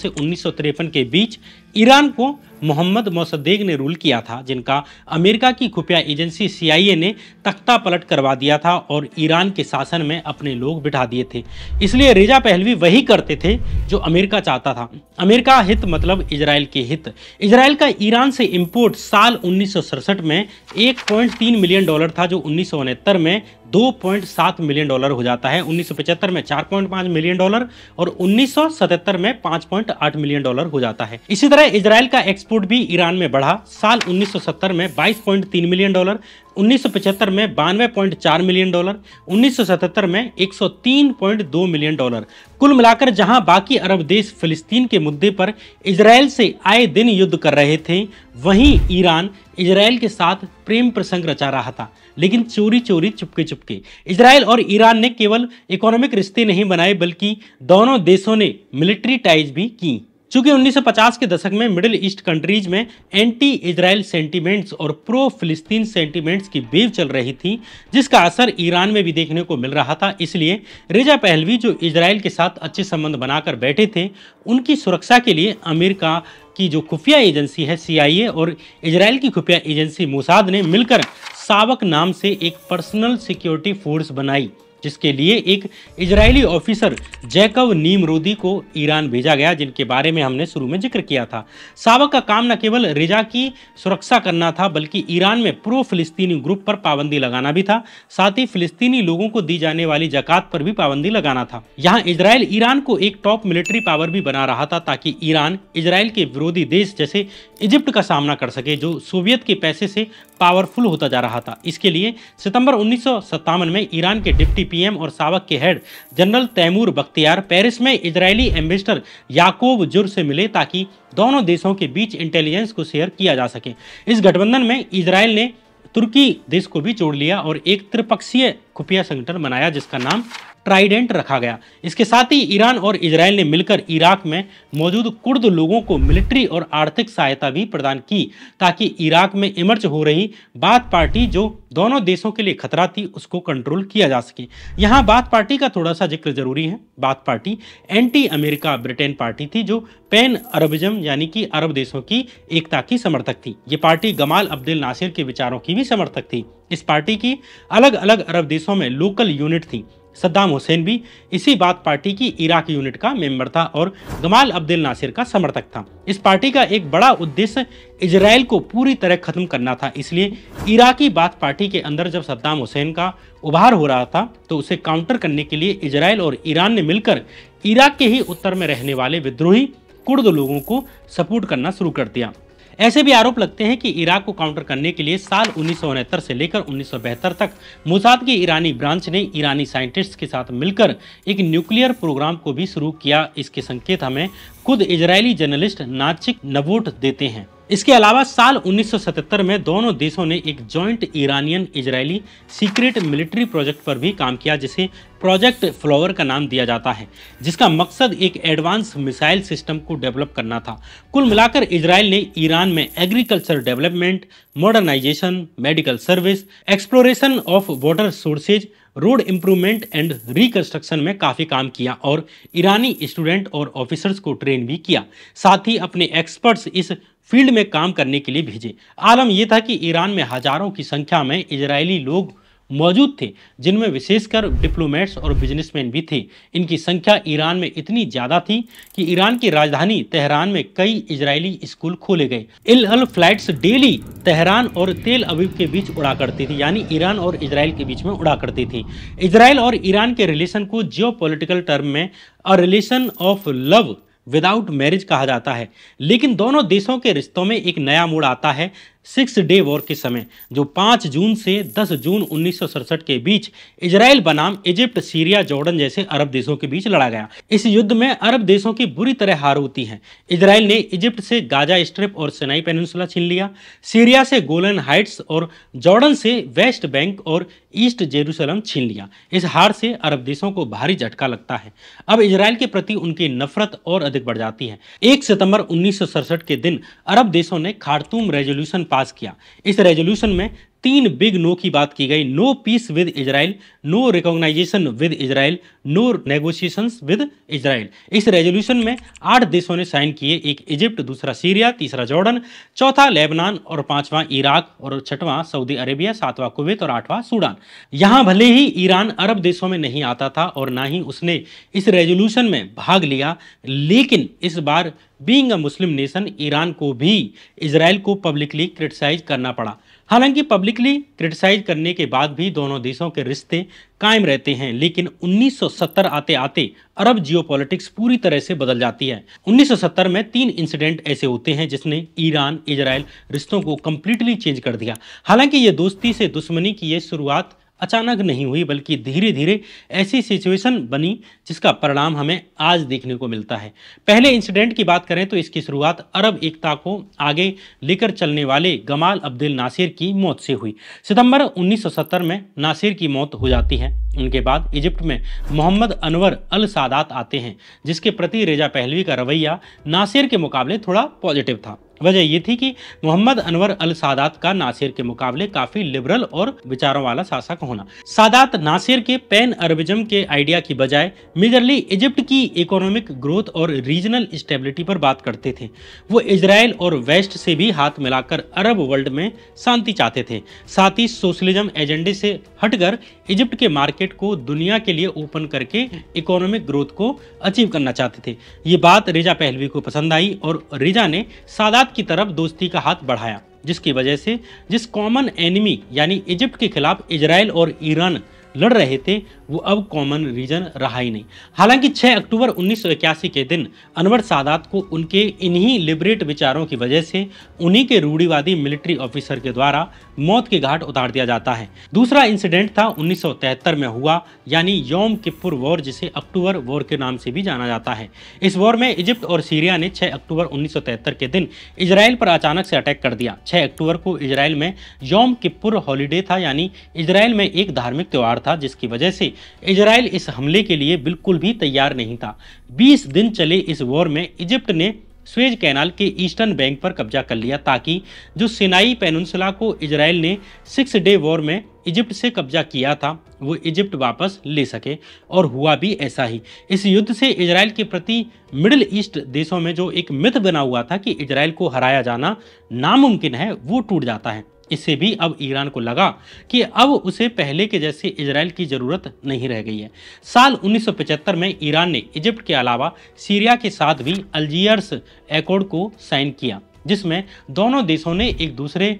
से उन्नीस के बीच ईरान को मोहम्मद मोसद्देग ने रूल किया था जिनका अमेरिका की खुफिया एजेंसी सीआईए ने तख्ता पलट करवा दिया था और ईरान के शासन में अपने लोग बिठा दिए थे इसलिए रेजा पहलवी वही करते थे जो अमेरिका चाहता था अमेरिका हित मतलब इसराइल के हित इसराइल का ईरान से इम्पोर्ट साल उन्नीस में 1.3 मिलियन डॉलर था जो उन्नीस में 2.7 मिलियन डॉलर हो जाता है 1975 में 4.5 मिलियन डॉलर और 1977 में 5.8 मिलियन डॉलर हो जाता है इसी तरह इसराइल का एक्सपोर्ट भी ईरान में बढ़ा साल 1970 में 22.3 मिलियन डॉलर 1975 में बानवे मिलियन डॉलर 1977 में 103.2 मिलियन डॉलर कुल मिलाकर जहां बाकी अरब देश फिलिस्तीन के मुद्दे पर इसराइल से आए दिन युद्ध कर रहे थे वहीं ईरान इसराइल के साथ प्रेम प्रसंग रचा रहा था लेकिन चोरी चोरी चुपके चुपके इसराइल और ईरान ने केवल इकोनॉमिक रिश्ते नहीं बनाए बल्कि दोनों देशों ने मिलिट्री टाइज भी की चूंकि 1950 के दशक में मिडिल ईस्ट कंट्रीज में एंटी इसराइल सेंटीमेंट्स और प्रो फिलिस्तीन सेंटीमेंट्स की वेव चल रही थी जिसका असर ईरान में भी देखने को मिल रहा था इसलिए रेजा पहलवी जो इसराइल के साथ अच्छे संबंध बनाकर बैठे थे उनकी सुरक्षा के लिए अमेरिका की जो खुफिया एजेंसी है सीआईए और इसराइल की खुफिया एजेंसी मोसाद ने मिलकर सावक नाम से एक पर्सनल सिक्योरिटी फोर्स बनाई जिसके लिए एक इजरायली ऑफिसर जैकव नीमरोदी को ईरान भेजा गया जिनके बारे में हमने शुरू में जिक्र किया था सावक का काम न केवल रिजा की सुरक्षा करना था बल्कि ईरान में प्रो फिलिस्तीनी ग्रुप पर पाबंदी लगाना भी था साथ ही फिलिस्तीनी लोगों को दी जाने वाली जकत पर भी पाबंदी लगाना था यहाँ इसराइल ईरान को एक टॉप मिलिट्री पावर भी बना रहा था ताकि ईरान इसराइल के विरोधी देश जैसे इजिप्ट का सामना कर सके जो सोवियत के पैसे से पावरफुल होता जा रहा था इसके लिए सितंबर उन्नीस में ईरान के डिप्टी पीएम और सावक के head general Teymour Bakhtiar Paris में इजरायली एम्बेसडर याकूब जुर से मिले ताकि दोनों देशों के बीच इंटेलिजेंस को शेयर किया जा सके इस गठबंधन में इसराइल ने तुर्की देश को भी जोड़ लिया और एक त्रिपक्षीय खुफिया संगठन बनाया जिसका नाम ट्राइडेंट रखा गया इसके साथ ही ईरान और इसराइल ने मिलकर इराक में मौजूद कुर्द लोगों को मिलिट्री और आर्थिक सहायता भी प्रदान की ताकि इराक में इमर्ज हो रही बात पार्टी जो दोनों देशों के लिए खतरा थी उसको कंट्रोल किया जा सके यहाँ बात पार्टी का थोड़ा सा जिक्र जरूरी है बात party anti America Britain party थी जो पेन अरबिज्म यानी कि अरब देशों की एकता की समर्थक थी ये पार्टी गमाल अब्दुल नासिर के विचारों की भी समर्थक थी इस पार्टी की अलग अलग अरब देशों में लोकल यूनिट थी सद्दाम हुसैन भी इसी बात पार्टी की इराक यूनिट का मेंबर था और गमाल अब्दुल नासिर का समर्थक था इस पार्टी का एक बड़ा उद्देश्य इसराइल को पूरी तरह खत्म करना था इसलिए इराकी बात पार्टी के अंदर जब सद्दाम हुसैन का उभार हो रहा था तो उसे काउंटर करने के लिए इसराइल और ईरान ने मिलकर इराक के ही उत्तर में रहने वाले विद्रोही कुर्द लोगों को सपोर्ट करना शुरू कर दिया ऐसे भी आरोप लगते हैं कि इराक को काउंटर करने के लिए साल उन्नीस से लेकर उन्नीस तक मुसाद की ईरानी ब्रांच ने ईरानी साइंटिस्ट के साथ मिलकर एक न्यूक्लियर प्रोग्राम को भी शुरू किया इसके संकेत हमें खुद इजरायली जर्नलिस्ट नाचिक नवोट देते हैं इसके अलावा साल 1977 में दोनों देशों ने एक joint Iranian Israeli secret military project पर भी काम किया जिसे प्रोजेक्ट फ्लोवर का नाम दिया जाता है जिसका मकसद एक एडवांस मिसाइल सिस्टम को डेवलप करना था कुल मिलाकर इसराइल ने ईरान में agriculture development modernisation medical service exploration of water sources road improvement and reconstruction में काफ़ी काम किया और ईरानी स्टूडेंट और ऑफिसर्स को ट्रेन भी किया साथ ही अपने एक्सपर्ट्स इस फील्ड में काम करने के लिए भेजे आलम यह था कि ईरान में हज़ारों की संख्या में इजरायली लोग मौजूद थे जिनमें विशेषकर डिप्लोमेट्स और बिजनेसमैन भी थे इनकी संख्या ईरान में इतनी ज़्यादा थी कि ईरान की राजधानी तेहरान में कई इजरायली स्कूल खोले गए El Al flights daily Tehran और तेल अबीब के बीच उड़ा करती थी यानी ईरान और इसराइल के बीच में उड़ा करती थी इसराइल और ईरान के रिलेशन को जियो टर्म में a relation of love without marriage कहा जाता है लेकिन दोनों देशों के रिश्तों में एक नया मोड़ आता है सिक्स डे वॉर के समय जो 5 जून से 10 जून उन्नीस के बीच इजराइल बनाम इजिप्ट सीरिया जॉर्डन जैसे अरब देशों के बीच लड़ा गया इस युद्ध में अरब देशों की बुरी तरह हार होती है इजराइल ने इजिप्ट से गाजा स्ट्रिप और सेनाई पेनसुला छीन लिया सीरिया से गोलन हाइट्स और जॉर्डन से वेस्ट बैंक और ईस्ट जेरूसलम छीन लिया इस हार से अरब देशों को भारी झटका लगता है अब इसराइल के प्रति उनकी नफरत और अधिक बढ़ जाती है एक सितम्बर उन्नीस के दिन अरब देशों ने खारतूम रेजोल्यूशन पास किया इस रेजोल्यूशन में तीन बिग नो की बात की गई no peace with Israel no recognition with Israel no negotiation with Israel इस रेजोल्यूशन में आठ देशों ने साइन किए एक इजिप्ट दूसरा सीरिया तीसरा जॉर्डन चौथा लेबनान और पांचवा इराक और छठवां सऊदी अरेबिया सातवां कुवैत और आठवां सूडान यहां भले ही ईरान अरब देशों में नहीं आता था और ना ही उसने इस रेजोल्यूशन में भाग लिया लेकिन इस बार being a Muslim nation Iran को भी इसराइल को पब्लिकली क्रिटिसाइज करना पड़ा हालांकि पब्लिकली क्रिटिसाइज करने के बाद भी दोनों देशों के रिश्ते कायम रहते हैं लेकिन 1970 आते आते अरब जियोपॉलिटिक्स पूरी तरह से बदल जाती है 1970 में तीन इंसिडेंट ऐसे होते हैं जिसने ईरान इजराइल रिश्तों को कम्प्लीटली चेंज कर दिया हालांकि ये दोस्ती से दुश्मनी की ये शुरुआत अचानक नहीं हुई बल्कि धीरे धीरे ऐसी सिचुएशन बनी जिसका परिणाम हमें आज देखने को मिलता है पहले इंसिडेंट की बात करें तो इसकी शुरुआत अरब एकता को आगे लेकर चलने वाले गमाल अब्दुल नासिर की मौत से हुई सितंबर 1970 में नासिर की मौत हो जाती है उनके बाद इजिप्ट में मोहम्मद अनवर अल सादात आते हैं जिसके प्रति रेजा पहलवी का रवैया नासिर के मुकाबले थोड़ा पॉजिटिव था वजह यह थी कि मोहम्मद अनवर अल सादात का नासिर के मुकाबले काफी लिबरल और विचारों वाला शासक होना सादात नासिर के पैन अरबिज्म के आइडिया की बजाय मेजरली इजिप्ट की इकोनॉमिक ग्रोथ और रीजनल स्टेबिलिटी पर बात करते थे वो इसराइल और वेस्ट से भी हाथ मिलाकर अरब वर्ल्ड में शांति चाहते थे साथ ही सोशलिज्म एजेंडे से हटकर इजिप्ट के मार्केट को दुनिया के लिए ओपन करके इकोनॉमिक ग्रोथ को अचीव करना चाहते थे ये बात रिजा पहलवी को पसंद आई और रिजा ने सादात पंजाब की तरफ दोस्ती का हाथ बढ़ाया जिसकी वजह से जिस कॉमन एनिमी यानी इजिप्ट के खिलाफ इजराइल और ईरान लड़ रहे थे वो अब कॉमन रीजन रहा ही नहीं हालांकि 6 अक्टूबर उन्नीस के दिन अनवर सादात को उनके इन्हीं लिबरेट विचारों की वजह से उन्हीं के रूढ़ीवादी मिलिट्री ऑफिसर के द्वारा मौत के घाट उतार दिया जाता है दूसरा इंसिडेंट था उन्नीस में हुआ यानी योम किपुर वॉर जिसे अक्टूबर वॉर के नाम से भी जाना जाता है इस वॉर में इजिप्ट और सीरिया ने छह अक्टूबर उन्नीस के दिन इसराइल पर अचानक से अटैक कर दिया छह अक्टूबर को इसराइल में योम किपुर हॉलीडे था यानी इसराइल में एक धार्मिक त्यौहार था जिसकी वजह से इजराइल इस हमले के लिए बिल्कुल भी तैयार नहीं था 20 दिन चले इस वॉर में इजिप्ट ने स्वेज कैनाल के ईस्टर्न बैंक पर कब्जा कर लिया ताकि जो सिनाई पेनसला को इजराइल ने सिक्स डे वॉर में इजिप्ट से कब्जा किया था वो इजिप्ट वापस ले सके और हुआ भी ऐसा ही इस युद्ध से इजराइल के प्रति मिडिल ईस्ट देशों में जो एक मिथ बना हुआ था कि इजराइल को हराया जाना नामुमकिन है वो टूट जाता है इससे भी अब ईरान को लगा कि अब उसे पहले के जैसे इसराइल की ज़रूरत नहीं रह गई है साल 1975 में ईरान ने इजिप्ट के अलावा सीरिया के साथ भी अल्जीयर्स एकॉर्ड को साइन किया जिसमें दोनों देशों ने एक दूसरे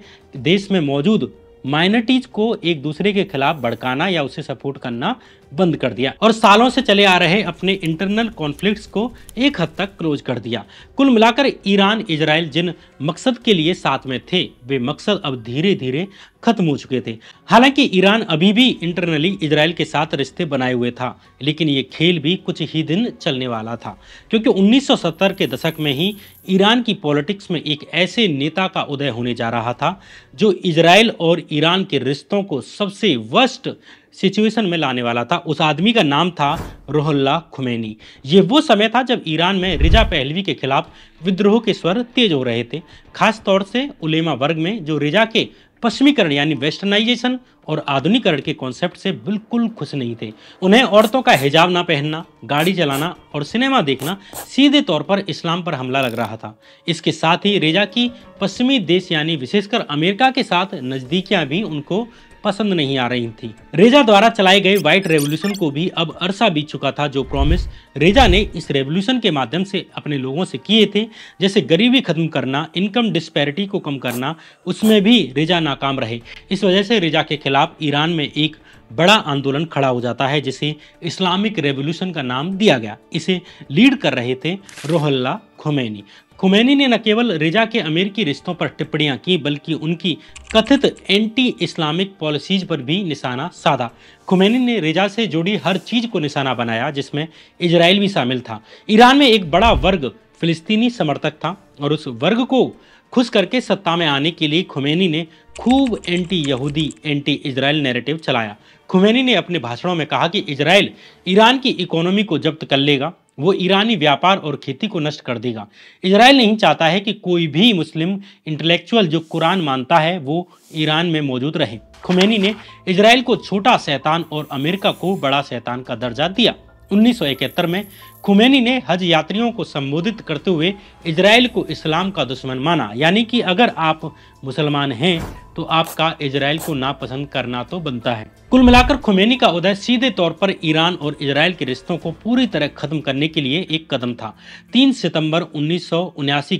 देश में मौजूद माइनॉरिटीज को एक दूसरे के खिलाफ भड़काना या उसे सपोर्ट करना बंद कर दिया और सालों से चले आ रहे अपने इंटरनल कॉन्फ्लिक को एक हद तक क्लोज कर दिया कुल मिलाकर ईरान इसराइल जिन मकसद के लिए साथ में थे वे मकसद अब धीरे धीरे खत्म हो चुके थे हालांकि ईरान अभी भी इंटरनली इसराइल के साथ रिश्ते बनाए हुए था लेकिन ये खेल भी कुछ ही दिन चलने वाला था क्योंकि 1970 के दशक में ही ईरान की पॉलिटिक्स में एक ऐसे नेता का उदय होने जा रहा था जो इसराइल और ईरान के रिश्तों को सबसे वर्स्ट सिचुएशन में लाने वाला था उस आदमी का नाम था रोहल्ला खुमैनी ये वो समय था जब ईरान में रिजा पहलवी के खिलाफ विद्रोह के स्वर तेज हो रहे थे खास तौर से उलेमा वर्ग में जो रिजा के पश्चिमीकरण यानी वेस्टर्नाइजेशन और आधुनिकरण के कॉन्सेप्ट से बिल्कुल खुश नहीं थे उन्हें औरतों का हिजाब ना पहनना गाड़ी चलाना और सिनेमा देखना सीधे तौर पर इस्लाम पर हमला लग रहा था इसके साथ ही रेजा की पश्चिमी देश यानी विशेषकर अमेरिका के साथ नज़दीकियाँ भी उनको पसंद नहीं आ रही थी रेजा द्वारा चलाए गए व्हाइट रेवोल्यूशन को भी अब अरसा बीत चुका था जो प्रॉमिस रेजा ने इस रेवोल्यूशन के माध्यम से अपने लोगों से किए थे जैसे गरीबी खत्म करना इनकम डिस्पैरिटी को कम करना उसमें भी रेजा नाकाम रहे इस वजह से रेजा के खिलाफ ईरान में एक बड़ा आंदोलन खड़ा हो जाता है जिसे इस्लामिक रेवोल्यूशन का नाम दिया गया इसे लीड कर रहे थे रोहल्ला खुमैनी खुमैनी ने न केवल रिजा के अमेरिकी रिश्तों पर टिप्पणियां की बल्कि उनकी कथित एंटी इस्लामिक पॉलिसीज पर भी निशाना साधा खुमैनी ने रिजा से जुड़ी हर चीज को निशाना बनाया जिसमें इजराइल भी शामिल था ईरान में एक बड़ा वर्ग फिलिस्तीनी समर्थक था और उस वर्ग को खुश करके सत्ता में आने के लिए खुमैनी ने खूब एंटी यहूदी एंटी इजराइल नैरेटिव चलाया खुमैनी ने अपने भाषणों में कहा कि इसराइल ईरान की इकोनॉमी को जब्त कर लेगा वो ईरानी व्यापार और खेती को नष्ट कर देगा इसराइल नहीं चाहता है कि कोई भी मुस्लिम इंटेलेक्चुअल जो कुरान मानता है वो ईरान में मौजूद रहे खुमेनी ने इसराइल को छोटा शैतान और अमेरिका को बड़ा शैतान का दर्जा दिया 1971 में खुमेनी ने हज यात्रियों को संबोधित करते हुए इसराइल को इस्लाम का दुश्मन माना यानी कि अगर आप मुसलमान हैं तो आपका इसराइल को नापसंद करना तो बनता है कुल मिलाकर खुमेनी का उदय सीधे तौर पर ईरान और इसराइल के रिश्तों को पूरी तरह खत्म करने के लिए एक कदम था 3 सितंबर उन्नीस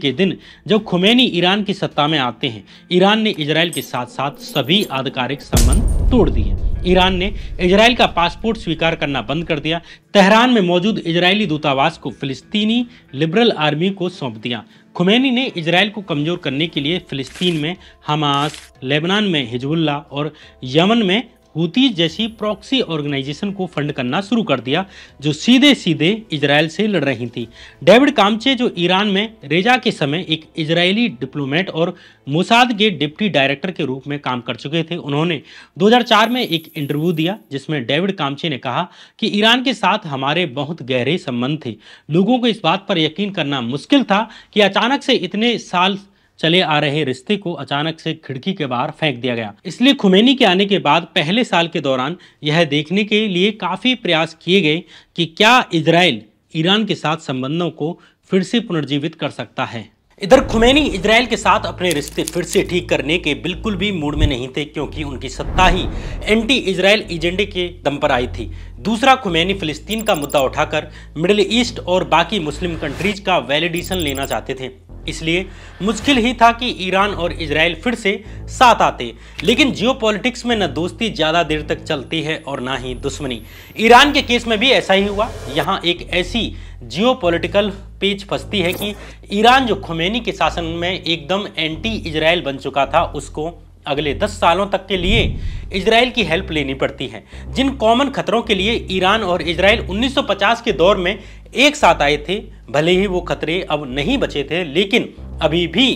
के दिन जब खुमेनी ईरान की सत्ता में आते हैं ईरान ने इसराइल के साथ साथ सभी आधिकारिक संबंध तोड़ दिए ईरान ने इसराइल का पासपोर्ट स्वीकार करना बंद कर दिया तेहरान में मौजूद इजरायली दूतावास को फिलिस्तीनी लिबरल आर्मी को सौंप दिया खुमैनी ने इसराइल को कमज़ोर करने के लिए फ़िलिस्तीन में हमास लेबनान में हिजबुल्ला और यमन में हुती जैसी प्रॉक्सी ऑर्गेनाइजेशन को फंड करना शुरू कर दिया जो सीधे सीधे इसराइल से लड़ रही थी डेविड कामचे जो ईरान में रेजा के समय एक इजरायली डिप्लोमेट और मुसाद के डिप्टी डायरेक्टर के रूप में काम कर चुके थे उन्होंने 2004 में एक इंटरव्यू दिया जिसमें डेविड कामचे ने कहा कि ईरान के साथ हमारे बहुत गहरे संबंध थे लोगों को इस बात पर यकीन करना मुश्किल था कि अचानक से इतने साल चले आ रहे रिश्ते को अचानक से खिड़की के बाहर फेंक दिया गया इसलिए खुमेनी के आने के बाद पहले साल के दौरान यह देखने के लिए काफ़ी प्रयास किए गए कि क्या इसराइल ईरान के साथ संबंधों को फिर से पुनर्जीवित कर सकता है इधर खुमेनी इसराइल के साथ अपने रिश्ते फिर से ठीक करने के बिल्कुल भी मूड में नहीं थे क्योंकि उनकी सत्ता ही एंटी इसराइल एजेंडे के दम पर आई थी दूसरा खुमैनी फिलिस्तीन का मुद्दा उठाकर मिडिल ईस्ट और बाकी मुस्लिम कंट्रीज का वैलिडेशन लेना चाहते थे इसलिए मुश्किल ही था कि ईरान और इसराइल फिर से साथ आते लेकिन जियो में न दोस्ती ज़्यादा देर तक चलती है और ना ही दुश्मनी ईरान के केस में भी ऐसा ही हुआ यहाँ एक ऐसी पोलिटिकल पेज फंसती है कि ईरान जो खुमेनी के शासन में एकदम एंटी इसराइल बन चुका था उसको अगले 10 सालों तक के लिए इसराइल की हेल्प लेनी पड़ती है जिन कॉमन खतरों के लिए ईरान और इसराइल 1950 के दौर में एक साथ आए थे भले ही वो खतरे अब नहीं बचे थे लेकिन अभी भी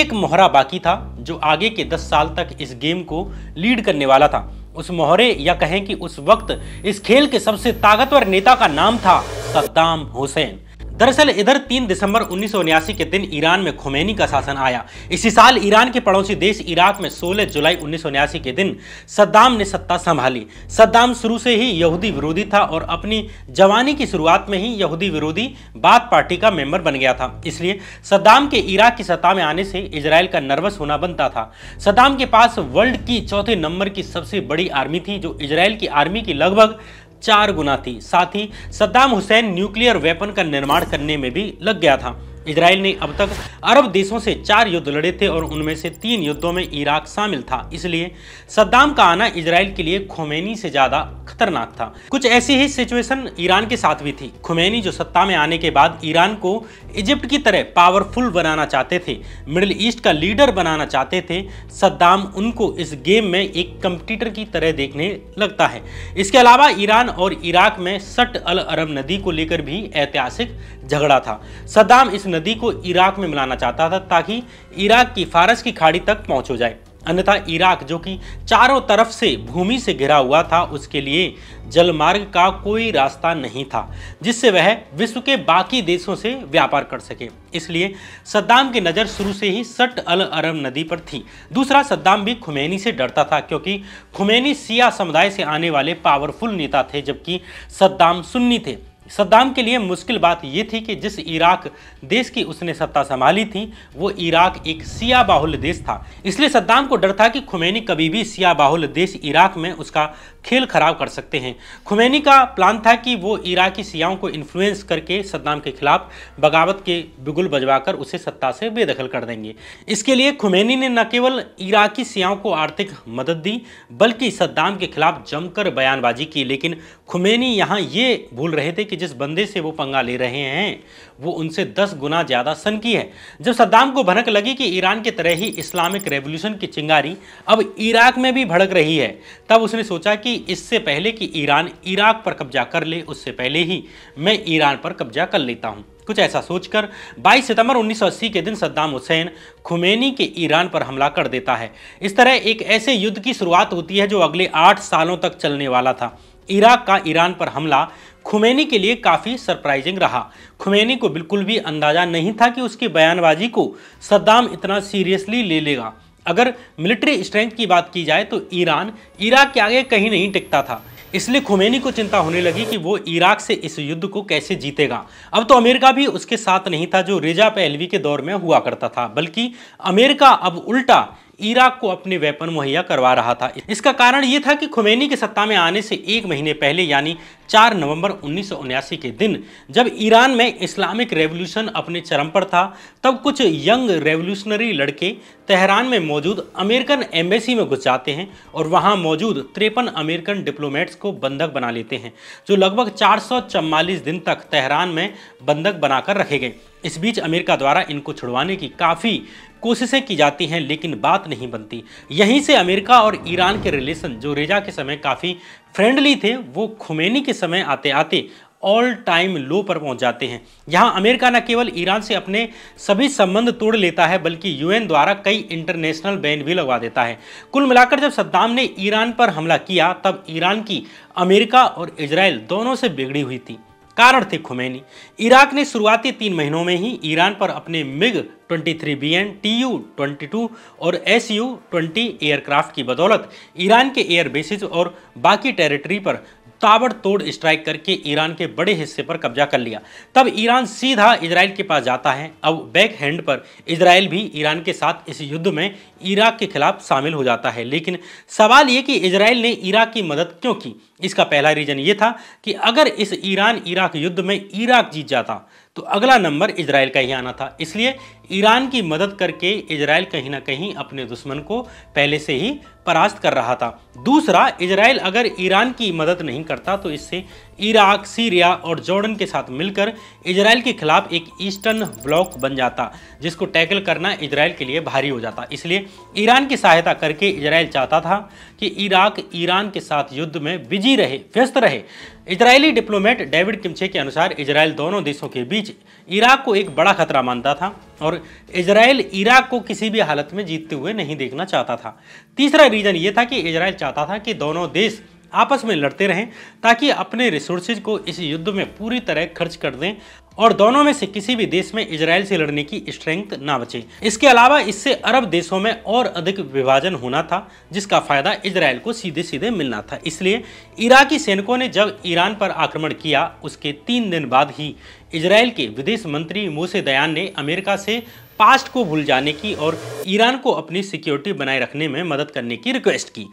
एक मोहरा बाकी था जो आगे के 10 साल तक इस गेम को लीड करने वाला था उस मोहरे या कहें कि उस वक्त इस खेल के सबसे ताकतवर नेता का नाम था सद्दाम हुसैन दरअसल इधर 3 दिसंबर उन्नीस के दिन ईरान में खुमैनी का शासन आया इसी साल ईरान के पड़ोसी देश इराक में 16 जुलाई उन्नीस के दिन सद्दाम ने सत्ता संभाली सद्दाम शुरू से ही यहूदी विरोधी था और अपनी जवानी की शुरुआत में ही यहूदी विरोधी बात पार्टी का मेंबर बन गया था इसलिए सद्दाम के इराक की सत्ता में आने से इसराइल का नर्वस होना बनता था सद्दाम के पास वर्ल्ड की चौथे नंबर की सबसे बड़ी आर्मी थी जो इसराइल की आर्मी की लगभग चार गुना थी साथ ही सद्दाम हुसैन न्यूक्लियर वेपन का निर्माण करने में भी लग गया था इसराइल ने अब तक अरब देशों से चार युद्ध लड़े थे और उनमें से तीन युद्धों में इराक शामिल था इसलिए सद्दाम का आना इसराइल के लिए खुमैनी से ज़्यादा खतरनाक था कुछ ऐसी ही सिचुएशन ईरान के साथ भी थी खुमैनी जो सत्ता में आने के बाद ईरान को इजिप्ट की तरह पावरफुल बनाना चाहते थे मिडिल ईस्ट का लीडर बनाना चाहते थे सद्दाम उनको इस गेम में एक कंप्यूटर की तरह देखने लगता है इसके अलावा ईरान और इराक में सट अल अरब नदी को लेकर भी ऐतिहासिक झगड़ा था सद्दाम इस नदी को इराक में मिलाना चाहता था ताकि इराक की फारस की खाड़ी तक पहुंच हो जाए अन्यथा इराक जो कि चारों तरफ से भूमि से घिरा हुआ था उसके लिए जलमार्ग का कोई रास्ता नहीं था जिससे वह विश्व के बाकी देशों से व्यापार कर सके इसलिए सद्दाम की नज़र शुरू से ही सट अल अरब नदी पर थी दूसरा सद्दाम भी खुमैनी से डरता था क्योंकि खुमैनी सिया समुदाय से आने वाले पावरफुल नेता थे जबकि सद्दाम सुन्नी थे सद्दाम के लिए मुश्किल बात ये थी कि जिस इराक देश की उसने सत्ता संभाली थी वो इराक एक सिया बाहुल देश था इसलिए सद्दाम को डर था कि खुमैनी कभी भी सिया बाहुल देश इराक में उसका खेल खराब कर सकते हैं खुमैनी का प्लान था कि वो इराकी सियाओं को इन्फ्लुएंस करके सद्दाम के खिलाफ बगावत के बिगुल बजवाकर उसे सत्ता से बेदखल कर देंगे इसके लिए खुमैनी ने न केवल इराकी सियाओं को आर्थिक मदद दी बल्कि सद्दाम के खिलाफ जमकर बयानबाजी की लेकिन खुमैनी यहाँ ये भूल रहे थे कि जिस बंदे से वो पंगा ले रहे हैं वो उनसे दस गुना ज़्यादा सनकी है जब सद्दाम को भनक लगी कि ईरान की तरह ही इस्लामिक रेवोल्यूशन की चिंगारी अब इराक में भी भड़क रही है तब उसने सोचा कि इससे पहले कि ईरान इराक पर कब्जा कर ले उससे पहले ही मैं ईरान पर कब्जा कर लेता हूँ कुछ ऐसा सोचकर 22 सितंबर 1980 के दिन सद्दाम हुसैन खुमेनी के ईरान पर हमला कर देता है इस तरह एक ऐसे युद्ध की शुरुआत होती है जो अगले आठ सालों तक चलने वाला था इराक का ईरान पर हमला खुमेनी के लिए काफ़ी सरप्राइजिंग रहा खुमेनी को बिल्कुल भी अंदाज़ा नहीं था कि उसकी बयानबाजी को सद्दाम इतना सीरियसली ले लेगा अगर मिलिट्री स्ट्रेंथ की बात की जाए तो ईरान इराक के आगे कहीं नहीं टिकता था इसलिए खुमेनी को चिंता होने लगी कि वो इराक से इस युद्ध को कैसे जीतेगा अब तो अमेरिका भी उसके साथ नहीं था जो रेजा पहलवी के दौर में हुआ करता था बल्कि अमेरिका अब उल्टा इराक को अपने वेपन मुहैया करवा रहा था इसका कारण ये था कि खुमैनी के सत्ता में आने से एक महीने पहले यानी 4 नवंबर उन्नीस के दिन जब ईरान में इस्लामिक रेवोल्यूशन अपने चरम पर था तब कुछ यंग रेवोल्यूशनरी लड़के तेहरान में मौजूद अमेरिकन एम्बेसी में घुस जाते हैं और वहां मौजूद तिरपन अमेरिकन डिप्लोमेट्स को बंधक बना लेते हैं जो लगभग चार दिन तक तेहरान में बंधक बनाकर रखे गए इस बीच अमेरिका द्वारा इनको छुड़वाने की काफ़ी कोशिशें की जाती हैं लेकिन बात नहीं बनती यहीं से अमेरिका और ईरान के रिलेशन जो रेजा के समय काफ़ी फ्रेंडली थे वो खुमेनी के समय आते आते ऑल टाइम लो पर पहुंच जाते हैं यहां अमेरिका न केवल ईरान से अपने सभी संबंध तोड़ लेता है बल्कि यूएन द्वारा कई इंटरनेशनल बैन भी लगवा देता है कुल मिलाकर जब सद्दाम ने ईरान पर हमला किया तब ईरान की अमेरिका और इजराइल दोनों से बिगड़ी हुई थी कारण थे खुमैनी इराक ने शुरुआती तीन महीनों में ही ईरान पर अपने MiG 23 B N T U twenty और एस यू ट्वेंटी एयरक्राफ्ट की बदौलत ईरान के एयर बेसिस और बाकी टेरिटरी पर ताबड़तोड़ स्ट्राइक करके ईरान के बड़े हिस्से पर कब्जा कर लिया तब ईरान सीधा इसराइल के पास जाता है अब बैक हैंड पर इसराइल भी ईरान के साथ इस युद्ध में इराक के खिलाफ शामिल हो जाता है लेकिन सवाल ये कि इसराइल ने इराक की मदद क्यों की इसका पहला रीजन ये था कि अगर इस ईरान इराक युद्ध में इराक जीत जाता तो अगला नंबर इसराइल का ही आना था इसलिए ईरान की मदद करके इसराइल कहीं ना कहीं अपने दुश्मन को पहले से ही परास्त कर रहा था दूसरा इसराइल अगर ईरान की मदद नहीं करता तो इससे इराक सीरिया और जॉर्डन के साथ मिलकर इसराइल के खिलाफ एक ईस्टर्न ब्लॉक बन जाता जिसको टैकल करना इसराइल के लिए भारी हो जाता इसलिए ईरान की सहायता करके इसराइल चाहता था कि इराक ईरान के साथ युद्ध में बिजी रहे व्यस्त रहे इसराइली डिप्लोमेट डेविड किमचे के अनुसार इसराइल दोनों देशों के बीच इराक को एक बड़ा खतरा मानता था और इसराइल इराक को किसी भी हालत में जीतते हुए नहीं देखना चाहता था तीसरा रीज़न ये था कि इसराइल चाहता था कि दोनों देश आपस में लड़ते रहें ताकि अपने रिसोर्सेज को इस युद्ध में पूरी तरह खर्च कर दें और दोनों में से किसी भी देश में इसराइल से लड़ने की स्ट्रेंथ ना बचे इसके अलावा इससे अरब देशों में और अधिक विभाजन होना था जिसका फायदा इसराइल को सीधे सीधे मिलना था इसलिए इराकी सैनिकों ने जब ईरान पर आक्रमण किया उसके तीन दिन बाद ही इसराइल के विदेश मंत्री मोसे दयान ने अमेरिका से पास्ट को भूल जाने की और ईरान को अपनी सिक्योरिटी बनाए रखने में मदद करने की रिक्वेस्ट की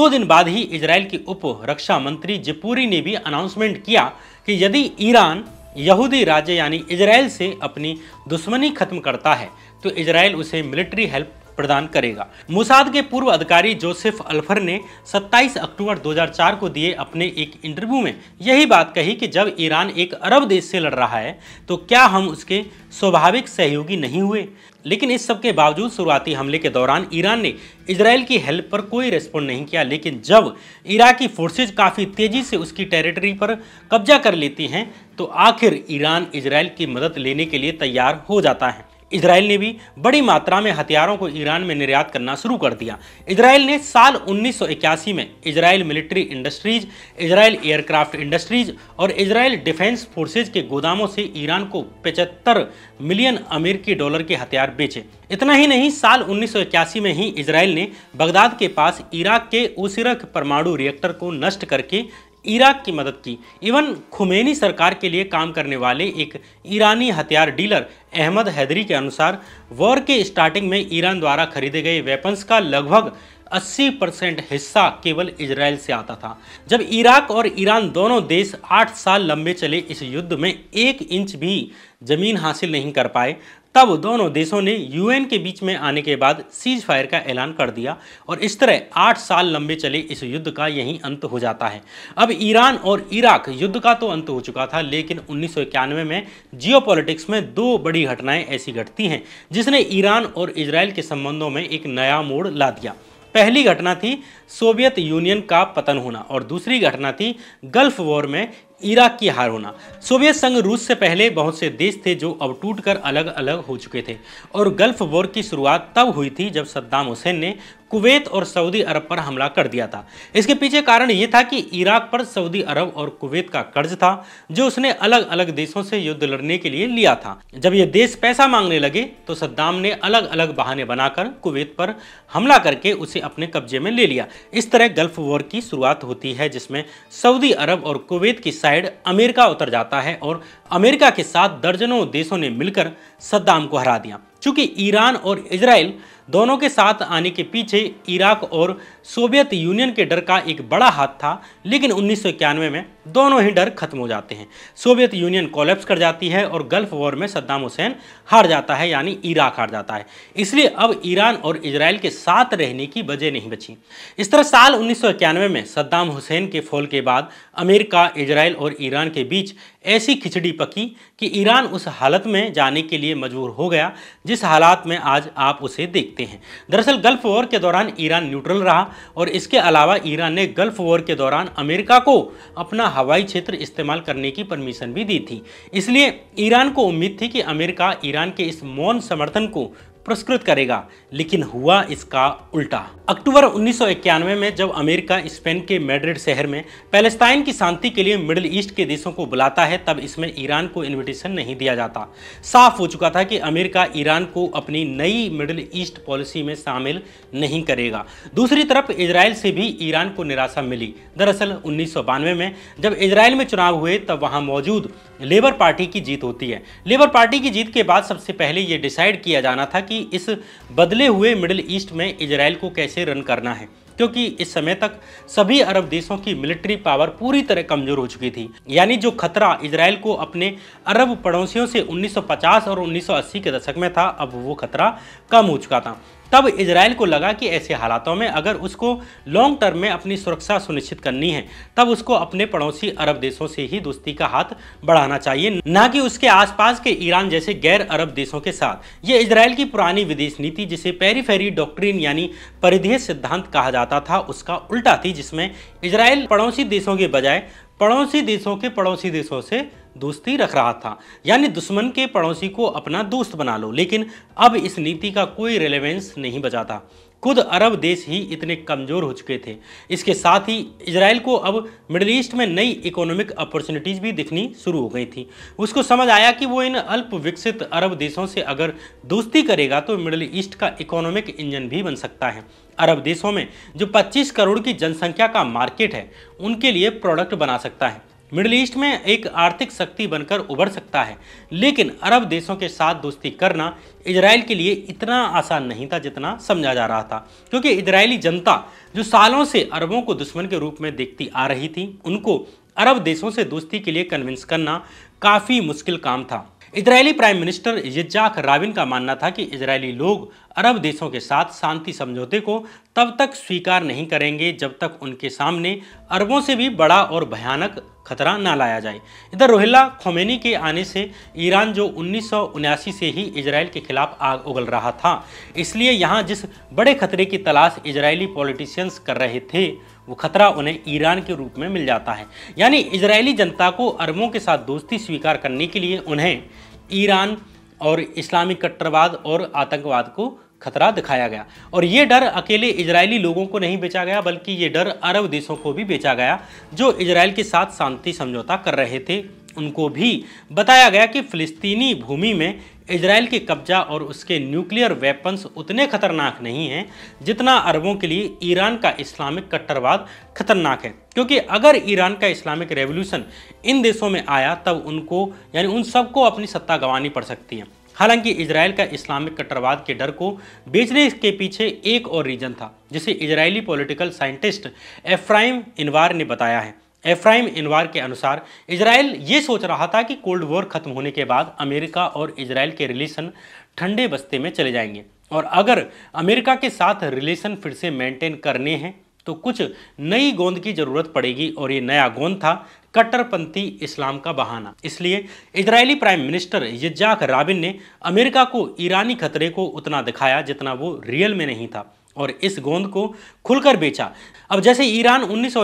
दो दिन बाद ही इसराइल के उप रक्षा मंत्री जिपूरी ने भी अनाउंसमेंट किया कि यदि ईरान यहूदी राज्य यानी इसराइल से अपनी दुश्मनी खत्म करता है तो इसराइल उसे मिलिट्री हेल्प प्रदान करेगा मुसाद के पूर्व अधिकारी जोसेफ अल्फर ने 27 अक्टूबर 2004 को दिए अपने एक इंटरव्यू में यही बात कही कि जब ईरान एक अरब देश से लड़ रहा है तो क्या हम उसके स्वाभाविक सहयोगी नहीं हुए लेकिन इस सब के बावजूद शुरुआती हमले के दौरान ईरान ने इसराइल की हेल्प पर कोई रेस्पॉन्ड नहीं किया लेकिन जब इराकी फोर्सेज काफ़ी तेज़ी से उसकी टेरिटरी पर कब्जा कर लेती हैं तो आखिर ईरान इसराइल की मदद लेने के लिए तैयार हो जाता है इसराइल ने भी बड़ी मात्रा में हथियारों को ईरान में निर्यात करना शुरू कर दिया इसराइल ने साल 1981 में Israel military industries Israel aircraft industries और इसराइल डिफेंस फोर्सेज के गोदामों से ईरान को पचहत्तर मिलियन अमेरिकी डॉलर के हथियार बेचे इतना ही नहीं साल उन्नीस में ही इसराइल ने बगदाद के पास इराक के उसीरक परमाणु रिएक्टर को नष्ट करके इराक की मदद की इवन खुमेनी सरकार के लिए काम करने वाले एक ईरानी हथियार डीलर अहमद हैदरी के अनुसार वॉर के स्टार्टिंग में ईरान द्वारा खरीदे गए वेपन्स का लगभग 80 परसेंट हिस्सा केवल इसराइल से आता था जब इराक और ईरान दोनों देश 8 साल लंबे चले इस युद्ध में एक इंच भी जमीन हासिल नहीं कर पाए तब दोनों देशों ने यूएन के बीच में आने के बाद सीज फायर का ऐलान कर दिया और इस तरह आठ साल लंबे चले इस युद्ध का यही अंत हो जाता है अब ईरान और इराक युद्ध का तो अंत हो चुका था लेकिन उन्नीस में जियोपॉलिटिक्स में दो बड़ी घटनाएं ऐसी घटती हैं जिसने ईरान और इसराइल के संबंधों में एक नया मोड़ ला दिया पहली घटना थी सोवियत यूनियन का पतन होना और दूसरी घटना थी गल्फ वॉर में इराक की हार होना सोवियत संघ रूस से पहले बहुत से देश थे जो अब टूट कर अलग अलग हो चुके थे और गल्फ वॉर की शुरुआत तब हुई थी जब सद्दाम हुसैन ने कुवैत और सऊदी अरब पर हमला कर दिया था इसके पीछे कारण ये था कि इराक पर सऊदी अरब और कुवैत का कर्ज था जो उसने अलग अलग देशों से युद्ध लड़ने के लिए लिया था जब ये देश पैसा मांगने लगे तो सद्दाम ने अलग अलग बहाने बनाकर कुवैत पर हमला करके उसे अपने कब्जे में ले लिया इस तरह गल्फ वॉर की शुरुआत होती है जिसमें सऊदी अरब और कुवैत की साइड अमेरिका उतर जाता है और अमेरिका के साथ दर्जनों देशों ने मिलकर सद्दाम को हरा दिया चूंकि ईरान और इसराइल दोनों के साथ आने के पीछे इराक और सोवियत यूनियन के डर का एक बड़ा हाथ था लेकिन उन्नीस में दोनों ही डर खत्म हो जाते हैं सोवियत यूनियन कोलेप्स कर जाती है और गल्फ वॉर में सद्दाम हुसैन हार जाता है यानी इराक हार जाता है इसलिए अब ईरान और इसराइल के साथ रहने की वजह नहीं बची इस तरह साल उन्नीस में सद्दाम हुसैन के फॉल के बाद अमेरिका इसराइल और ईरान के बीच ऐसी खिचड़ी पकी कि ईरान उस हालत में जाने के लिए मजबूर हो गया जिस हालात में आज आप उसे देखते सकते हैं दरअसल गल्फ वॉर के दौरान ईरान न्यूट्रल रहा और इसके अलावा ईरान ने गल्फ वॉर के दौरान अमेरिका को अपना हवाई क्षेत्र इस्तेमाल करने की परमिशन भी दी थी इसलिए ईरान को उम्मीद थी कि अमेरिका ईरान के इस मौन समर्थन को पुरस्कृत करेगा लेकिन हुआ इसका उल्टा अक्टूबर 1991 में जब अमेरिका स्पेन के मैड्रिड शहर में पैलेस्टाइन की शांति के लिए मिडिल ईस्ट के देशों को बुलाता है तब इसमें ईरान को इनविटेशन नहीं दिया जाता साफ हो चुका था कि अमेरिका ईरान को अपनी नई मिडिल ईस्ट पॉलिसी में शामिल नहीं करेगा दूसरी तरफ इसराइल से भी ईरान को निराशा मिली दरअसल उन्नीस में जब इसराइल में चुनाव हुए तब वहाँ मौजूद लेबर पार्टी की जीत होती है लेबर पार्टी की जीत के बाद सबसे पहले ये डिसाइड किया जाना था कि इस बदले हुए मिडिल ईस्ट में इसराइल को कैसे रन करना है क्योंकि इस समय तक सभी अरब देशों की मिलिट्री पावर पूरी तरह कमजोर हो चुकी थी यानी जो खतरा इसराइल को अपने अरब पड़ोसियों से 1950 और 1980 के दशक में था अब वो खतरा कम हो चुका था तब इसराइल को लगा कि ऐसे हालातों में अगर उसको लॉन्ग टर्म में अपनी सुरक्षा सुनिश्चित करनी है तब उसको अपने पड़ोसी अरब देशों से ही दोस्ती का हाथ बढ़ाना चाहिए न कि उसके आसपास के ईरान जैसे गैर अरब देशों के साथ ये इसराइल की पुरानी विदेश नीति जिसे पेरीफेरी डॉक्ट्रीन यानी परिधेय सिद्धांत कहा जाता था उसका उल्टा थी जिसमें इसराइल पड़ोसी देशों के बजाय पड़ोसी देशों के पड़ोसी देशों से दोस्ती रख रहा था यानी दुश्मन के पड़ोसी को अपना दोस्त बना लो लेकिन अब इस नीति का कोई रेलेवेंस नहीं बचा था खुद अरब देश ही इतने कमज़ोर हो चुके थे इसके साथ ही इसराइल को अब मिडल ईस्ट में नई इकोनॉमिक अपॉर्चुनिटीज़ भी दिखनी शुरू हो गई थी उसको समझ आया कि वो इन अल्प विकसित अरब देशों से अगर दोस्ती करेगा तो मिडल ईस्ट का इकोनॉमिक इंजन भी बन सकता है अरब देशों में जो 25 करोड़ की जनसंख्या का मार्केट है उनके लिए प्रोडक्ट बना सकता है मिडिल ईस्ट में एक आर्थिक शक्ति बनकर उभर सकता है लेकिन अरब देशों के साथ दोस्ती करना इजराइल के लिए इतना आसान नहीं था जितना समझा जा रहा था क्योंकि इजरायली जनता जो सालों से अरबों को दुश्मन के रूप में देखती आ रही थी उनको अरब देशों से दोस्ती के लिए कन्विंस करना काफ़ी मुश्किल काम था Israeli prime minister Yitzhak Rabin का मानना था कि इजरायली लोग अरब देशों के साथ शांति समझौते को तब तक स्वीकार नहीं करेंगे जब तक उनके सामने अरबों से भी बड़ा और भयानक खतरा ना लाया जाए इधर रोहिल्ला खोमेनी के आने से ईरान जो उन्नीस से ही इसराइल के खिलाफ आग उगल रहा था इसलिए यहाँ जिस बड़े खतरे की तलाश इजरायली पॉलिटिशियंस कर रहे थे वो खतरा उन्हें ईरान के रूप में मिल जाता है यानी इजरायली जनता को अरबों के साथ दोस्ती स्वीकार करने के लिए उन्हें ईरान और इस्लामिक कट्टरवाद और आतंकवाद को खतरा दिखाया गया और ये डर अकेले इजरायली लोगों को नहीं बेचा गया बल्कि ये डर अरब देशों को भी बेचा गया जो इजराइल के साथ शांति समझौता कर रहे थे उनको भी बताया गया कि फिलिस्तीनी भूमि में इसराइल के कब्जा और उसके न्यूक्लियर वेपन्स उतने खतरनाक नहीं हैं जितना अरबों के लिए ईरान का इस्लामिक कट्टरवाद खतरनाक है क्योंकि अगर ईरान का इस्लामिक रेवोल्यूशन इन देशों में आया तब उनको यानी उन सबको अपनी सत्ता गंवानी पड़ सकती है हालांकि इसराइल का इस्लामिक कट्टरवाद के डर को बेचने के पीछे एक और रीजन था जिसे Israeli political scientist Efraim Inbar ने बताया है एफ्राइम इनवार के अनुसार इसराइल ये सोच रहा था कि कोल्ड वॉर खत्म होने के बाद अमेरिका और इसराइल के रिलेशन ठंडे बस्ते में चले जाएंगे और अगर अमेरिका के साथ रिलेशन फिर से मेंटेन करने हैं तो कुछ नई गोंद की ज़रूरत पड़ेगी और ये नया गोंद था कट्टरपंथी इस्लाम का बहाना इसलिए Israeli prime minister Yitzhak Rabin ने अमेरिका को ईरानी खतरे को उतना दिखाया जितना वो रियल में नहीं था और इस गोंद को खुलकर बेचा अब जैसे ईरान उन्नीस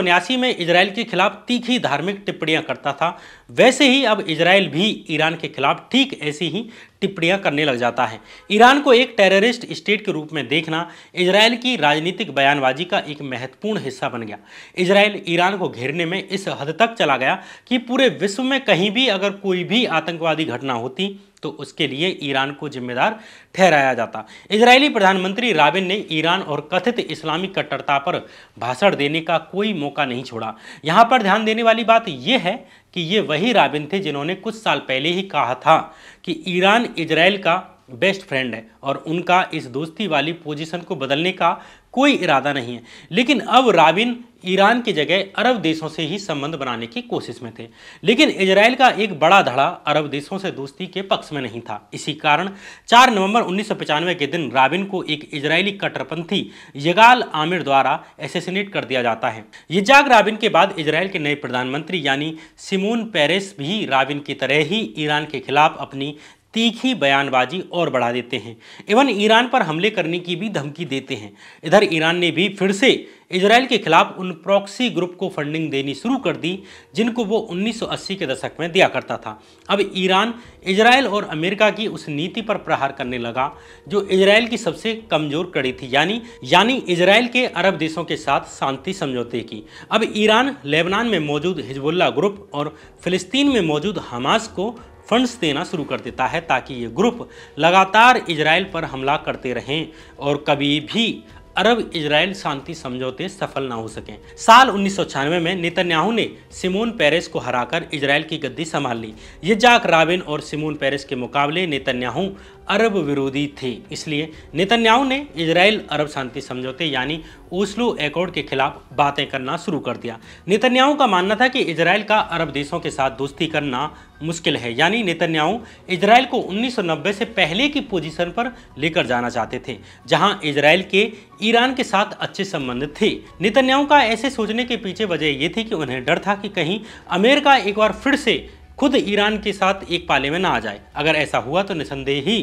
में इसराइल के खिलाफ तीखी धार्मिक टिप्पणियां करता था वैसे ही अब इसराइल भी ईरान के खिलाफ ठीक ऐसी ही टिप्पणियां करने लग जाता है ईरान को एक टेररिस्ट स्टेट के रूप में देखना इसराइल की राजनीतिक बयानबाजी का एक महत्वपूर्ण हिस्सा बन गया इसराइल ईरान को घेरने में इस हद तक चला गया कि पूरे विश्व में कहीं भी अगर कोई भी आतंकवादी घटना होती तो उसके लिए ईरान को जिम्मेदार ठहराया जाता इजरायली प्रधानमंत्री राबिन ने ईरान और कथित इस्लामी कट्टरता पर भाषण देने का कोई मौका नहीं छोड़ा यहाँ पर ध्यान देने वाली बात यह है कि ये वही राबिन थे जिन्होंने कुछ साल पहले ही कहा था कि ईरान इजराइल का बेस्ट फ्रेंड है और उनका इस दोस्ती वाली पोजीशन को बदलने का कोई इरादा नहीं है लेकिन अब राबिन ईरान की जगह अरब देशों से ही संबंध बनाने की कोशिश में थे लेकिन इजराइल का एक बड़ा धड़ा अरब देशों से दोस्ती के पक्ष में नहीं था इसी कारण 4 नवंबर उन्नीस के दिन राबिन को एक इजरायली कट्टरपंथी यगाल आमिर द्वारा एसेसिनेट कर दिया जाता है यजाक राबिन के बाद इसराइल के नए प्रधानमंत्री यानी सिमोन पेरिस भी राबिन की तरह ही ईरान के खिलाफ अपनी तीखी बयानबाजी और बढ़ा देते हैं इवन ईरान पर हमले करने की भी धमकी देते हैं इधर ईरान ने भी फिर से इसराइल के खिलाफ उन प्रॉक्सी ग्रुप को फंडिंग देनी शुरू कर दी जिनको वो 1980 के दशक में दिया करता था अब ईरान इसराइल और अमेरिका की उस नीति पर प्रहार करने लगा जो इसराइल की सबसे कमजोर कड़ी थी यानी यानी इसराइल के अरब देशों के साथ शांति समझौते की अब ईरान लेबनान में मौजूद हिजबुल्ला ग्रुप और फिलिस्तीन में मौजूद हमास को फंड्स देना शुरू कर देता है ताकि ये ग्रुप लगातार इसराइल पर हमला करते रहें और कभी भी अरब इसराइल शांति समझौते सफल ना हो सकें साल उन्नीस में नेतन्याहू ने सिमोन पेरिस को हराकर इसराइल की गद्दी संभाल ली ये जाक राबिन और सिमोन पेरिस के मुकाबले नेतन्याहू अरब विरोधी थे इसलिए नेतन्याहू ने इसराइल अरब शांति समझौते यानी ओस्लो एकॉर्ड के खिलाफ बातें करना शुरू कर दिया नेतन्याहू का मानना था कि इसराइल का अरब देशों के साथ दोस्ती करना मुश्किल है यानी नेतन्याहू इसराइल को 1990 से पहले की पोजीशन पर लेकर जाना चाहते थे जहां इसराइल के ईरान के साथ अच्छे संबंध थे नेतन्याहू का ऐसे सोचने के पीछे वजह ये थी कि उन्हें डर था कि कहीं अमेरिका एक बार फिर से खुद ईरान के साथ एक पाले में ना आ जाए अगर ऐसा हुआ तो निसंदेह ही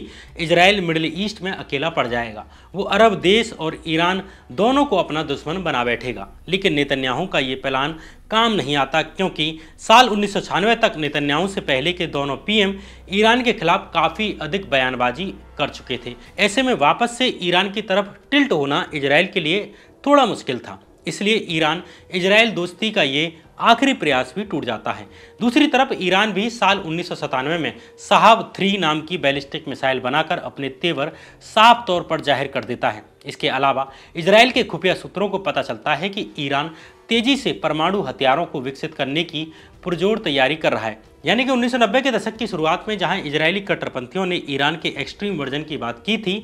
इसराइल मिडिल ईस्ट में अकेला पड़ जाएगा वो अरब देश और ईरान दोनों को अपना दुश्मन बना बैठेगा लेकिन नेतन्याहू का ये प्लान काम नहीं आता क्योंकि साल उन्नीस तक नेतन्याहू से पहले के दोनों पीएम ईरान के खिलाफ काफ़ी अधिक बयानबाजी कर चुके थे ऐसे में वापस से ईरान की तरफ टिल्ट होना इसराइल के लिए थोड़ा मुश्किल था इसलिए ईरान इसराइल दोस्ती का ये आखिरी प्रयास भी टूट जाता है दूसरी तरफ ईरान भी साल उन्नीस में साहब थ्री नाम की बैलिस्टिक मिसाइल बनाकर अपने तेवर साफ तौर पर जाहिर कर देता है इसके अलावा इसराइल के खुफिया सूत्रों को पता चलता है कि ईरान तेजी से परमाणु हथियारों को विकसित करने की पुरजोर तैयारी कर रहा है यानी कि 1990 के दशक की शुरुआत में जहां इजरायली कट्टरपंथियों ने ईरान के एक्सट्रीम वर्जन की बात की थी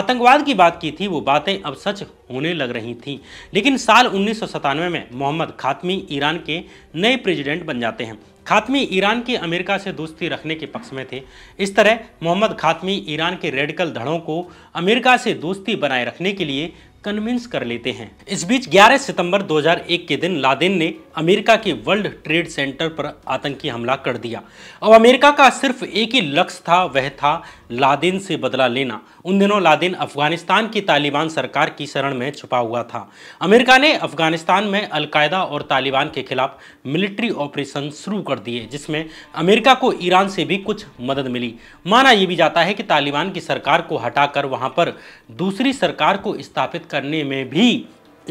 आतंकवाद की बात की थी वो बातें अब सच होने लग रही थीं लेकिन साल उन्नीस में मोहम्मद खातमी ईरान के नए प्रेसिडेंट बन जाते हैं खातमी ईरान की अमेरिका से दोस्ती रखने के पक्ष में थे इस तरह मोहम्मद खातमी ईरान के रेडिकल धड़ों को अमेरिका से दोस्ती बनाए रखने के लिए कन्विंस कर लेते हैं इस बीच 11 सितंबर 2001 के दिन लादेन ने अमेरिका के वर्ल्ड ट्रेड सेंटर पर आतंकी हमला कर दिया अब अमेरिका का सिर्फ एक ही लक्ष्य था वह था लादेन से बदला लेना उन दिनों लादिन अफगानिस्तान की तालिबान सरकार की शरण में छुपा हुआ था अमेरिका ने अफगानिस्तान में अलकायदा और तालिबान के खिलाफ मिलिट्री ऑपरेशन शुरू कर दिए जिसमें अमेरिका को ईरान से भी कुछ मदद मिली माना यह भी जाता है कि तालिबान की सरकार को हटाकर वहाँ पर दूसरी सरकार को स्थापित करने में भी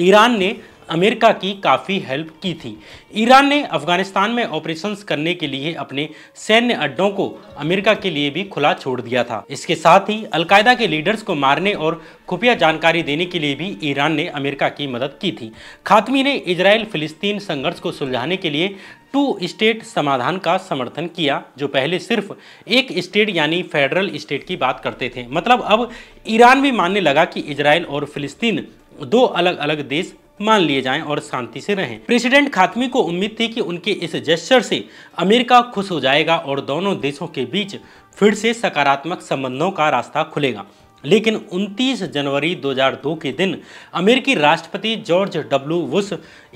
ईरान ने अमेरिका की काफ़ी हेल्प की थी ईरान ने अफगानिस्तान में ऑपरेशंस करने के लिए अपने सैन्य अड्डों को अमेरिका के लिए भी खुला छोड़ दिया था इसके साथ ही अलकायदा के लीडर्स को मारने और खुफिया जानकारी देने के लिए भी ईरान ने अमेरिका की मदद की थी खातमी ने इसराइल फिलिस्तीन संघर्ष को सुलझाने के लिए टू स्टेट समाधान का समर्थन किया जो पहले सिर्फ एक स्टेट यानी फेडरल स्टेट की बात करते थे मतलब अब ईरान भी मानने लगा कि इसराइल और फिलिस्तीन दो अलग अलग देश मान लिए जाएं और शांति से रहें प्रेसिडेंट खातमी को उम्मीद थी कि उनके इस जेस्चर से अमेरिका खुश हो जाएगा और दोनों देशों के बीच फिर से सकारात्मक संबंधों का रास्ता खुलेगा लेकिन 29 जनवरी 2002 के दिन अमेरिकी राष्ट्रपति जॉर्ज डब्ल्यू वुश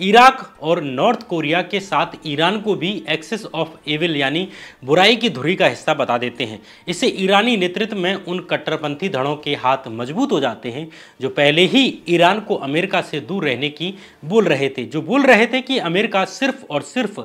इराक और नॉर्थ कोरिया के साथ ईरान को भी एक्सेस ऑफ एविल यानी बुराई की धुरी का हिस्सा बता देते हैं इससे ईरानी नेतृत्व में उन कट्टरपंथी धड़ों के हाथ मजबूत हो जाते हैं जो पहले ही ईरान को अमेरिका से दूर रहने की बोल रहे थे जो बोल रहे थे कि अमेरिका सिर्फ और सिर्फ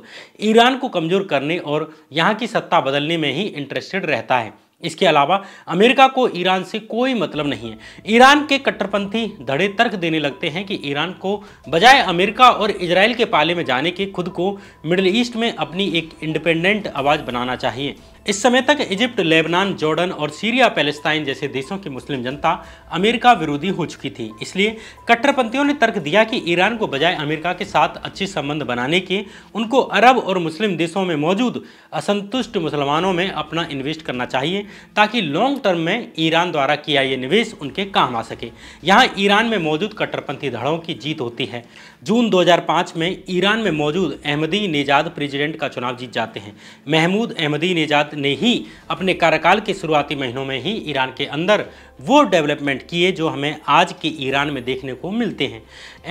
ईरान को कमज़ोर करने और यहाँ की सत्ता बदलने में ही इंटरेस्टेड रहता है इसके अलावा अमेरिका को ईरान से कोई मतलब नहीं है ईरान के कट्टरपंथी धड़े तर्क देने लगते हैं कि ईरान को बजाय अमेरिका और इसराइल के पाले में जाने के खुद को मिडिल ईस्ट में अपनी एक इंडिपेंडेंट आवाज़ बनाना चाहिए इस समय तक इजिप्ट लेबनान जॉर्डन और सीरिया पैलेस्टाइन जैसे देशों की मुस्लिम जनता अमेरिका विरोधी हो चुकी थी इसलिए कट्टरपंथियों ने तर्क दिया कि ईरान को बजाय अमेरिका के साथ अच्छे संबंध बनाने के उनको अरब और मुस्लिम देशों में मौजूद असंतुष्ट मुसलमानों में अपना इन्वेस्ट करना चाहिए ताकि लॉन्ग टर्म में ईरान द्वारा किया ये निवेश उनके काम आ सके यहाँ ईरान में मौजूद कट्टरपंथी धड़ों की जीत होती है जून 2005 में ईरान में मौजूद अहमदी नेजाद प्रेसिडेंट का चुनाव जीत जाते हैं महमूद अहमदी नेजाद ने ही अपने कार्यकाल के शुरुआती महीनों में ही ईरान के अंदर वो डेवलपमेंट किए जो हमें आज के ईरान में देखने को मिलते हैं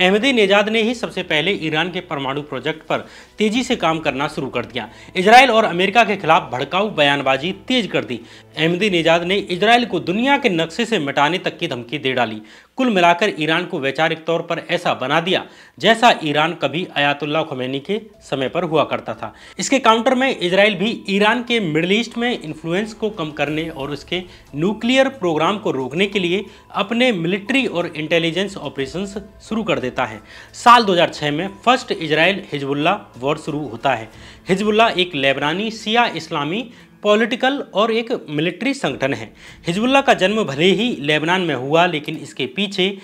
अहमदी नेजाद ने ही सबसे पहले ईरान के परमाणु प्रोजेक्ट पर तेजी से काम करना शुरू कर दिया इसराइल और अमेरिका के खिलाफ भड़काऊ बयानबाजी तेज कर दी अहमदी नेजाद ने इसराइल को दुनिया के नक्शे से मिटाने तक की धमकी दे डाली कुल मिलाकर ईरान को वैचारिक तौर पर ऐसा बना दिया जैसा ईरान कभी अयातुल्ला खुमैनी के समय पर हुआ करता था इसके काउंटर में इसराइल भी ईरान के मिडल ईस्ट में इन्फ्लुएंस को कम करने और उसके न्यूक्लियर प्रोग्राम को रोकने के लिए अपने मिलिट्री और इंटेलिजेंस ऑपरेशंस शुरू कर देता है साल 2006 में फर्स्ट इजराइल हिजबुल्ला वॉर शुरू होता है हिजबुल्ला एक लेबरानी सिया इस्लामी पॉलिटिकल और एक मिलिट्री संगठन है हिजबुल्ला का जन्म भले ही लेबनान में हुआ लेकिन इसके पीछे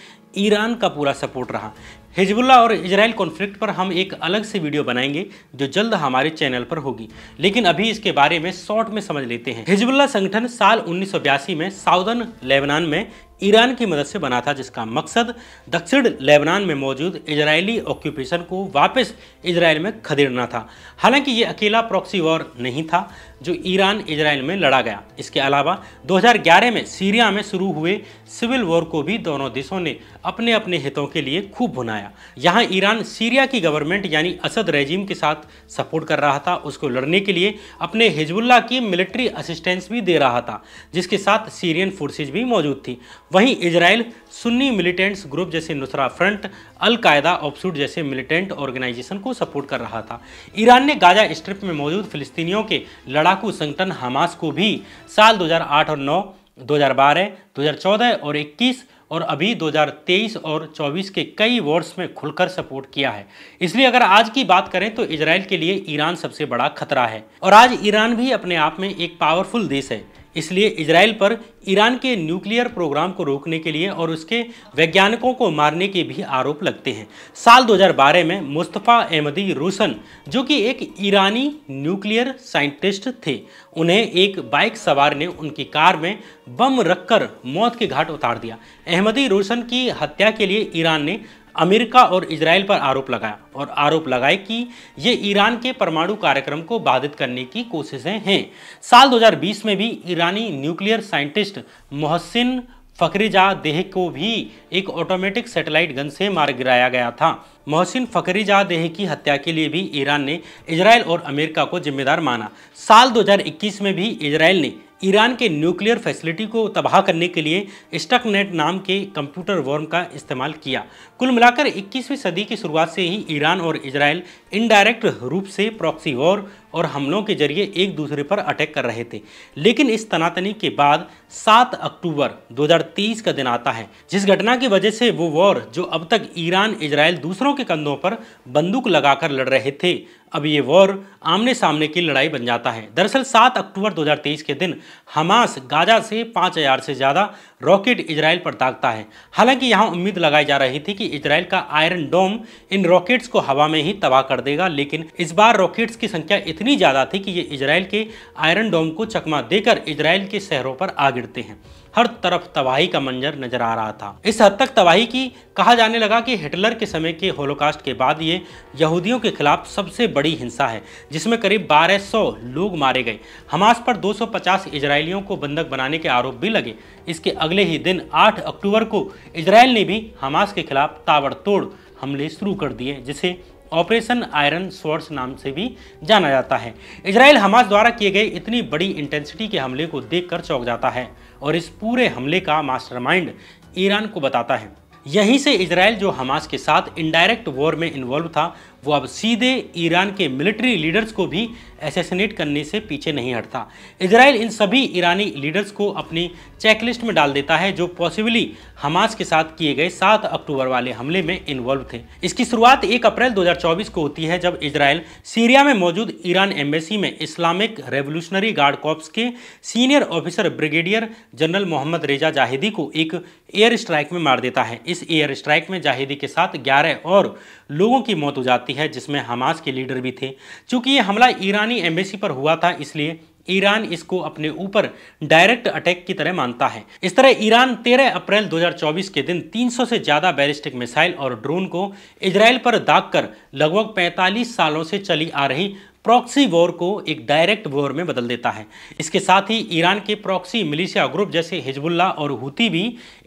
ईरान का पूरा सपोर्ट रहा हिजबुल्ला और इसराइल कॉन्फ्लिक्ट पर हम एक अलग से वीडियो बनाएंगे जो जल्द हमारे चैनल पर होगी लेकिन अभी इसके बारे में शॉर्ट में समझ लेते हैं हिजबुल्ला संगठन साल उन्नीस में साउदर्न लेबनान में ईरान की मदद से बना था जिसका मकसद दक्षिण लेबनान में मौजूद इजरायली ऑक्यूपेशन को वापस इजराइल में खदेड़ना था हालांकि ये अकेला प्रॉक्सी वॉर नहीं था जो ईरान इजराइल में लड़ा गया इसके अलावा 2011 में सीरिया में शुरू हुए सिविल वॉर को भी दोनों देशों ने अपने अपने हितों के लिए खूब भुनाया यहाँ ईरान सीरिया की गवर्नमेंट यानी असद रेजिम के साथ सपोर्ट कर रहा था उसको लड़ने के लिए अपने हिजबुल्ला की मिलिट्री असिस्टेंस भी दे रहा था जिसके साथ सीरियन फोर्सेज भी मौजूद थी वहीं इसराइल सुन्नी मिलिटेंट्स ग्रुप जैसे नुसरा फ्रंट अलकायदा ऑप्सूट जैसे मिलिटेंट ऑर्गेनाइजेशन को सपोर्ट कर रहा था ईरान ने गाजा स्ट्रिप में मौजूद फिलिस्तीनियों के लड़ा लड़ाकू संगठन हमास को भी साल 2008 और 9, 2012, 2014 और 21 और अभी 2023 और 24 के कई वर्ष में खुलकर सपोर्ट किया है इसलिए अगर आज की बात करें तो इसराइल के लिए ईरान सबसे बड़ा खतरा है और आज ईरान भी अपने आप में एक पावरफुल देश है इसलिए इसराइल पर ईरान के न्यूक्लियर प्रोग्राम को रोकने के लिए और उसके वैज्ञानिकों को मारने के भी आरोप लगते हैं साल 2012 में मुस्तफ़ा अहमदी रूसन जो कि एक ईरानी न्यूक्लियर साइंटिस्ट थे उन्हें एक बाइक सवार ने उनकी कार में बम रखकर मौत के घाट उतार दिया अहमदी रूसन की हत्या के लिए ईरान ने अमेरिका और इसराइल पर आरोप लगाया और आरोप लगाए कि ये ईरान के परमाणु कार्यक्रम को बाधित करने की कोशिशें हैं साल 2020 में भी ईरानी nuclear scientist Mohsen Fakhrizadeh को भी एक ऑटोमेटिक सैटेलाइट गन से मार गिराया गया था मोहसिन फकरीजा देह की हत्या के लिए भी ईरान ने इसराइल और अमेरिका को जिम्मेदार माना साल 2021 में भी इसराइल ने ईरान के न्यूक्लियर फैसिलिटी को तबाह करने के लिए स्टकनेट नाम के कंप्यूटर वर्म का इस्तेमाल किया कुल मिलाकर 21वीं सदी की शुरुआत से ही ईरान और इसराइल इनडायरेक्ट रूप से प्रॉक्सी वॉर और हमलों के जरिए एक दूसरे पर अटैक कर रहे थे लेकिन इस तनातनी के बाद 7 अक्टूबर 2030 का दिन आता है जिस घटना की वजह से वो वॉर जो अब तक ईरान इजराइल दूसरों के कंधों पर बंदूक लगाकर लड़ रहे थे अब ये वॉर आमने सामने की लड़ाई बन जाता है दरअसल 7 अक्टूबर 2023 के दिन हमास गाजा से 5000 से ज़्यादा रॉकेट इसराइल पर दागता है हालांकि यहाँ उम्मीद लगाई जा रही थी कि इसराइल का आयरन डोम इन रॉकेट्स को हवा में ही तबाह कर देगा लेकिन इस बार रॉकेट्स की संख्या इतनी इतनी ज़्यादा थी कि ये इसराइल के आयरन डोम को चकमा देकर इसराइल के शहरों पर आ गिरते हैं हर तरफ तबाही का मंजर नजर आ रहा था इस हद तक तबाही की कहा जाने लगा कि हिटलर के समय के होलोकास्ट के बाद ये यहूदियों के खिलाफ सबसे बड़ी हिंसा है जिसमें करीब 1200 लोग मारे गए हमास पर 250 इजरायलियों को बंधक बनाने के आरोप भी लगे इसके अगले ही दिन 8 अक्टूबर को इसराइल ने भी हमास के खिलाफ ताबड़तोड़ हमले शुरू कर दिए जिसे ऑपरेशन आयरन स्वर्ड्स नाम से भी जाना जाता है इसराइल हमास द्वारा किए गए इतनी बड़ी इंटेंसिटी के हमले को देखकर चौंक जाता है और इस पूरे हमले का मास्टरमाइंड ईरान को बताता है यहीं से इसराइल जो हमास के साथ इनडायरेक्ट वॉर में इन्वॉल्व था वो अब सीधे ईरान के मिलिट्री लीडर्स को भी एसेसिनेट करने से पीछे नहीं हटता इसराइल इन सभी ईरानी लीडर्स को अपनी चेकलिस्ट में डाल देता है जो पॉसिबली हमास के साथ किए गए 7 अक्टूबर वाले हमले में इन्वॉल्व थे इसकी शुरुआत 1 अप्रैल 2024 को होती है जब इसराइल सीरिया में मौजूद ईरान एम्बेसी में इस्लामिक रेवोल्यूशनरी गार्ड कॉप्स के senior officer brigadier general Mohammad Reza Zahedi को एक एयर स्ट्राइक में मार देता है इस एयर स्ट्राइक में जाहिदी के साथ ग्यारह और लोगों की मौत हो जाती है जिसमें हमास के लीडर भी थे चूँकि ये हमला ईरानी एम्बेसी पर हुआ था इसलिए ईरान इसको अपने ऊपर डायरेक्ट अटैक की तरह मानता है इस तरह ईरान 13 अप्रैल 2024 के दिन 300 से ज़्यादा बैलिस्टिक मिसाइल और ड्रोन को इसराइल पर दागकर लगभग 45 सालों से चली आ रही प्रॉक्सी वॉर को एक डायरेक्ट वॉर में बदल देता है इसके साथ ही ईरान के प्रॉक्सी मिलिशिया ग्रुप जैसे हिजबुल्ला और हुती भी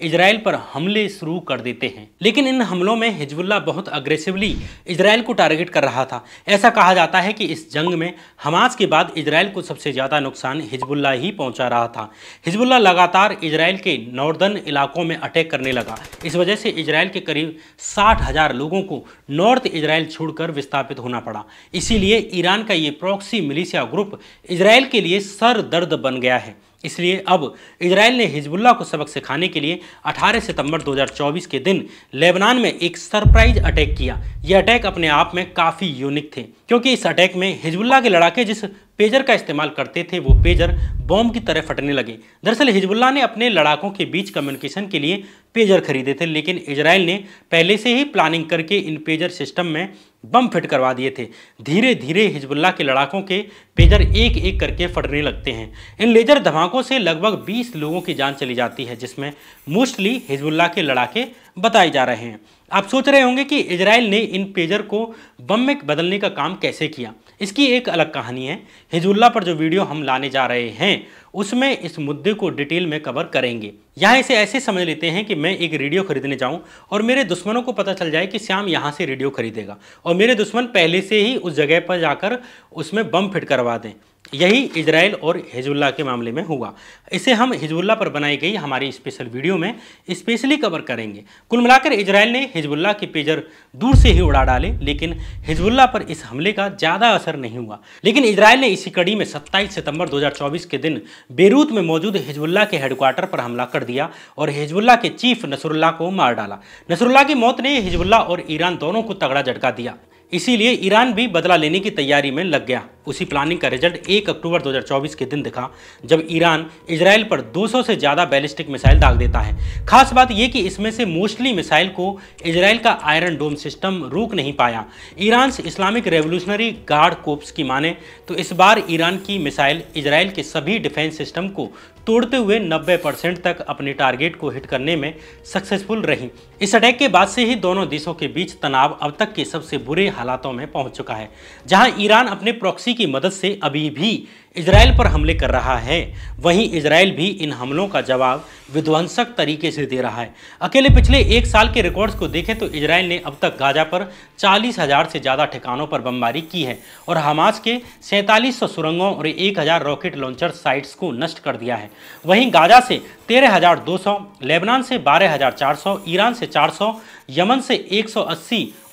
इसराइल पर हमले शुरू कर देते हैं लेकिन इन हमलों में हिजबुल्ला बहुत अग्रेसिवली इसराइल को टारगेट कर रहा था ऐसा कहा जाता है कि इस जंग में हमास के बाद इसराइल को सबसे ज़्यादा नुकसान हिजबुल्ला ही पहुंचा रहा था हिजबुल्ला लगातार इसराइल के नॉर्दर्न इलाकों में अटैक करने लगा इस वजह से इसराइल के करीब साठ लोगों को नॉर्थ इसराइल छोड़कर विस्थापित होना पड़ा इसीलिए ईरान का ये प्रॉक्सी मिलिशिया ग्रुप इसराइल के लिए सर दर्द बन गया है इसलिए अब इसराइल ने हिजबुल्ला को सबक सिखाने के लिए 18 सितंबर 2024 के दिन लेबनान में एक सरप्राइज अटैक किया ये अटैक अपने आप में काफ़ी यूनिक थे क्योंकि इस अटैक में हिजबुल्ला के लड़ाके जिस पेजर का इस्तेमाल करते थे वो पेजर बॉम्ब की तरह फटने लगे दरअसल हिजबुल्ला ने अपने लड़ाकों के बीच कम्युनिकेशन के लिए पेजर खरीदे थे लेकिन इसराइल ने पहले से ही प्लानिंग करके इन पेजर सिस्टम में बम फिट करवा दिए थे धीरे धीरे हिजबुल्ला के लड़ाकों के पेजर एक एक करके फटने लगते हैं इन लेजर धमाकों से लगभग 20 लोगों की जान चली जाती है जिसमें मोस्टली हिजबुल्ला के लड़ाके बताए जा रहे हैं आप सोच रहे होंगे कि इसराइल ने इन पेजर को बम में बदलने का काम कैसे किया इसकी एक अलग कहानी है हिजबुल्ला पर जो वीडियो हम लाने जा रहे हैं उसमें इस मुद्दे को डिटेल में कवर करेंगे यहाँ इसे ऐसे समझ लेते हैं कि मैं एक रेडियो खरीदने जाऊँ और मेरे दुश्मनों को पता चल जाए कि श्याम यहाँ से रेडियो खरीदेगा और मेरे दुश्मन पहले से ही उस जगह पर जाकर उसमें बम फिट करवा दें यही इसराइल और हिजबुल्ला के मामले में हुआ इसे हम हिजबुल्ला पर बनाई गई हमारी स्पेशल वीडियो में स्पेशली कवर करेंगे कुल मिलाकर इसराइल ने हिजबुल्ला के पेजर दूर से ही उड़ा डाले लेकिन हिजबुल्ला पर इस हमले का ज़्यादा असर नहीं हुआ लेकिन इसराइल ने इसी कड़ी में 27 सितंबर 2024 के दिन बेरूत में मौजूद हिजबुल्ला के हेडक्वार्टर पर हमला कर दिया और हिजबुल्ला के चीफ नसरुल्ला को मार डाला नसरुल्ला की मौत ने हिजबुल्ला और ईरान दोनों को तगड़ा झटका दिया इसीलिए ईरान भी बदला लेने की तैयारी में लग गया उसी प्लानिंग का रिजल्ट 1 अक्टूबर 2024 के दिन दिखा जब ईरान इसराइल पर 200 से ज़्यादा बैलिस्टिक मिसाइल दाग देता है खास बात यह कि इसमें से मोस्टली मिसाइल को इसराइल का आयरन डोम सिस्टम रोक नहीं पाया Iran Islamic revolutionary guard corps की माने तो इस बार ईरान की मिसाइल इसराइल के सभी डिफेंस सिस्टम को तोड़ते हुए 90 परसेंट तक अपने टारगेट को हिट करने में सक्सेसफुल रही इस अटैक के बाद से ही दोनों देशों के बीच तनाव अब तक के सबसे बुरे हालातों में पहुंच चुका है जहां ईरान अपने प्रॉक्सी की मदद से अभी भी इसराइल पर हमले कर रहा है वहीं इसराइल भी इन हमलों का जवाब विध्वंसक तरीके से दे रहा है अकेले पिछले एक साल के रिकॉर्ड्स को देखें तो इसराइल ने अब तक गाजा पर चालीस हज़ार से ज़्यादा ठिकानों पर बमबारी की है और हमास के सैंतालीस सौ सुरंगों और एक हज़ार रॉकेट लॉन्चर साइट्स को नष्ट कर दिया है वहीं गाजा से तेरह हज़ार दो सौ लेबनान से बारह हज़ार चार सौ ईरान से चार सौ यमन से एक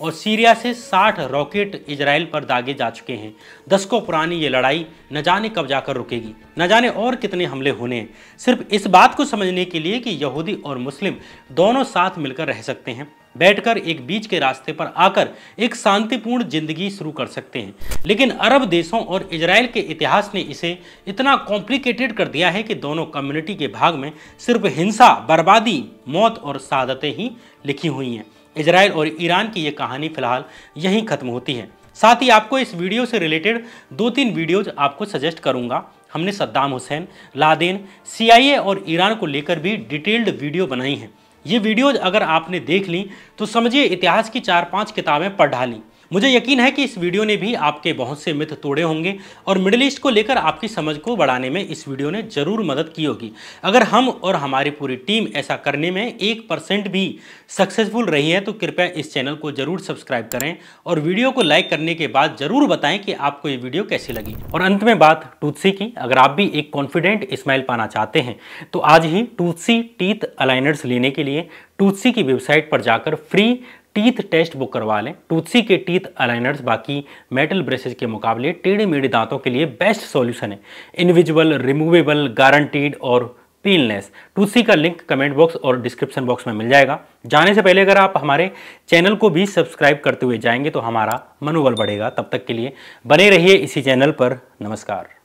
और सीरिया से साठ रॉकेट इसराइल पर दागे जा चुके हैं दशकों पुरानी ये लड़ाई न जाने में कब जाकर रुकेगी न जाने और कितने हमले होने हैं सिर्फ इस बात को समझने के लिए कि यहूदी और मुस्लिम दोनों साथ मिलकर रह सकते हैं बैठकर एक बीच के रास्ते पर आकर एक शांतिपूर्ण जिंदगी शुरू कर सकते हैं लेकिन अरब देशों और इजराइल के इतिहास ने इसे इतना कॉम्प्लिकेटेड कर दिया है कि दोनों कम्युनिटी के भाग में सिर्फ हिंसा बर्बादी मौत और शहादतें ही लिखी हुई हैं इजराइल और ईरान की ये कहानी फिलहाल यहीं खत्म होती है साथ ही आपको इस वीडियो से रिलेटेड दो तीन वीडियोज आपको सजेस्ट करूंगा हमने सद्दाम हुसैन लादेन सीआईए और ईरान को लेकर भी डिटेल्ड वीडियो बनाई हैं ये वीडियोज अगर आपने देख ली तो समझिए इतिहास की चार पाँच किताबें पढ़ डाली मुझे यकीन है कि इस वीडियो ने भी आपके बहुत से मिथ तोड़े होंगे और मिडिल ईस्ट को लेकर आपकी समझ को बढ़ाने में इस वीडियो ने ज़रूर मदद की होगी अगर हम और हमारी पूरी टीम ऐसा करने में एक परसेंट भी सक्सेसफुल रही है तो कृपया इस चैनल को ज़रूर सब्सक्राइब करें और वीडियो को लाइक करने के बाद ज़रूर बताएं कि आपको ये वीडियो कैसी लगी और अंत में बात टूथसी की अगर आप भी एक कॉन्फिडेंट स्माइल पाना चाहते हैं तो आज ही टूथसी टीथ अलाइनर्स लेने के लिए टूथसी की वेबसाइट पर जाकर फ्री टीथ टेस्ट बुक करवा लें टूथसी के टीथ अलाइनर्स बाकी मेटल ब्रशेज के मुकाबले टेढ़े मेढ़े दांतों के लिए बेस्ट सॉल्यूशन है इनविजुअल रिमूवेबल गारंटीड और पेनलेस टूथसी का लिंक कमेंट बॉक्स और डिस्क्रिप्शन बॉक्स में मिल जाएगा जाने से पहले अगर आप हमारे चैनल को भी सब्सक्राइब करते हुए जाएंगे तो हमारा मनोबल बढ़ेगा तब तक के लिए बने रहिए इसी चैनल पर नमस्कार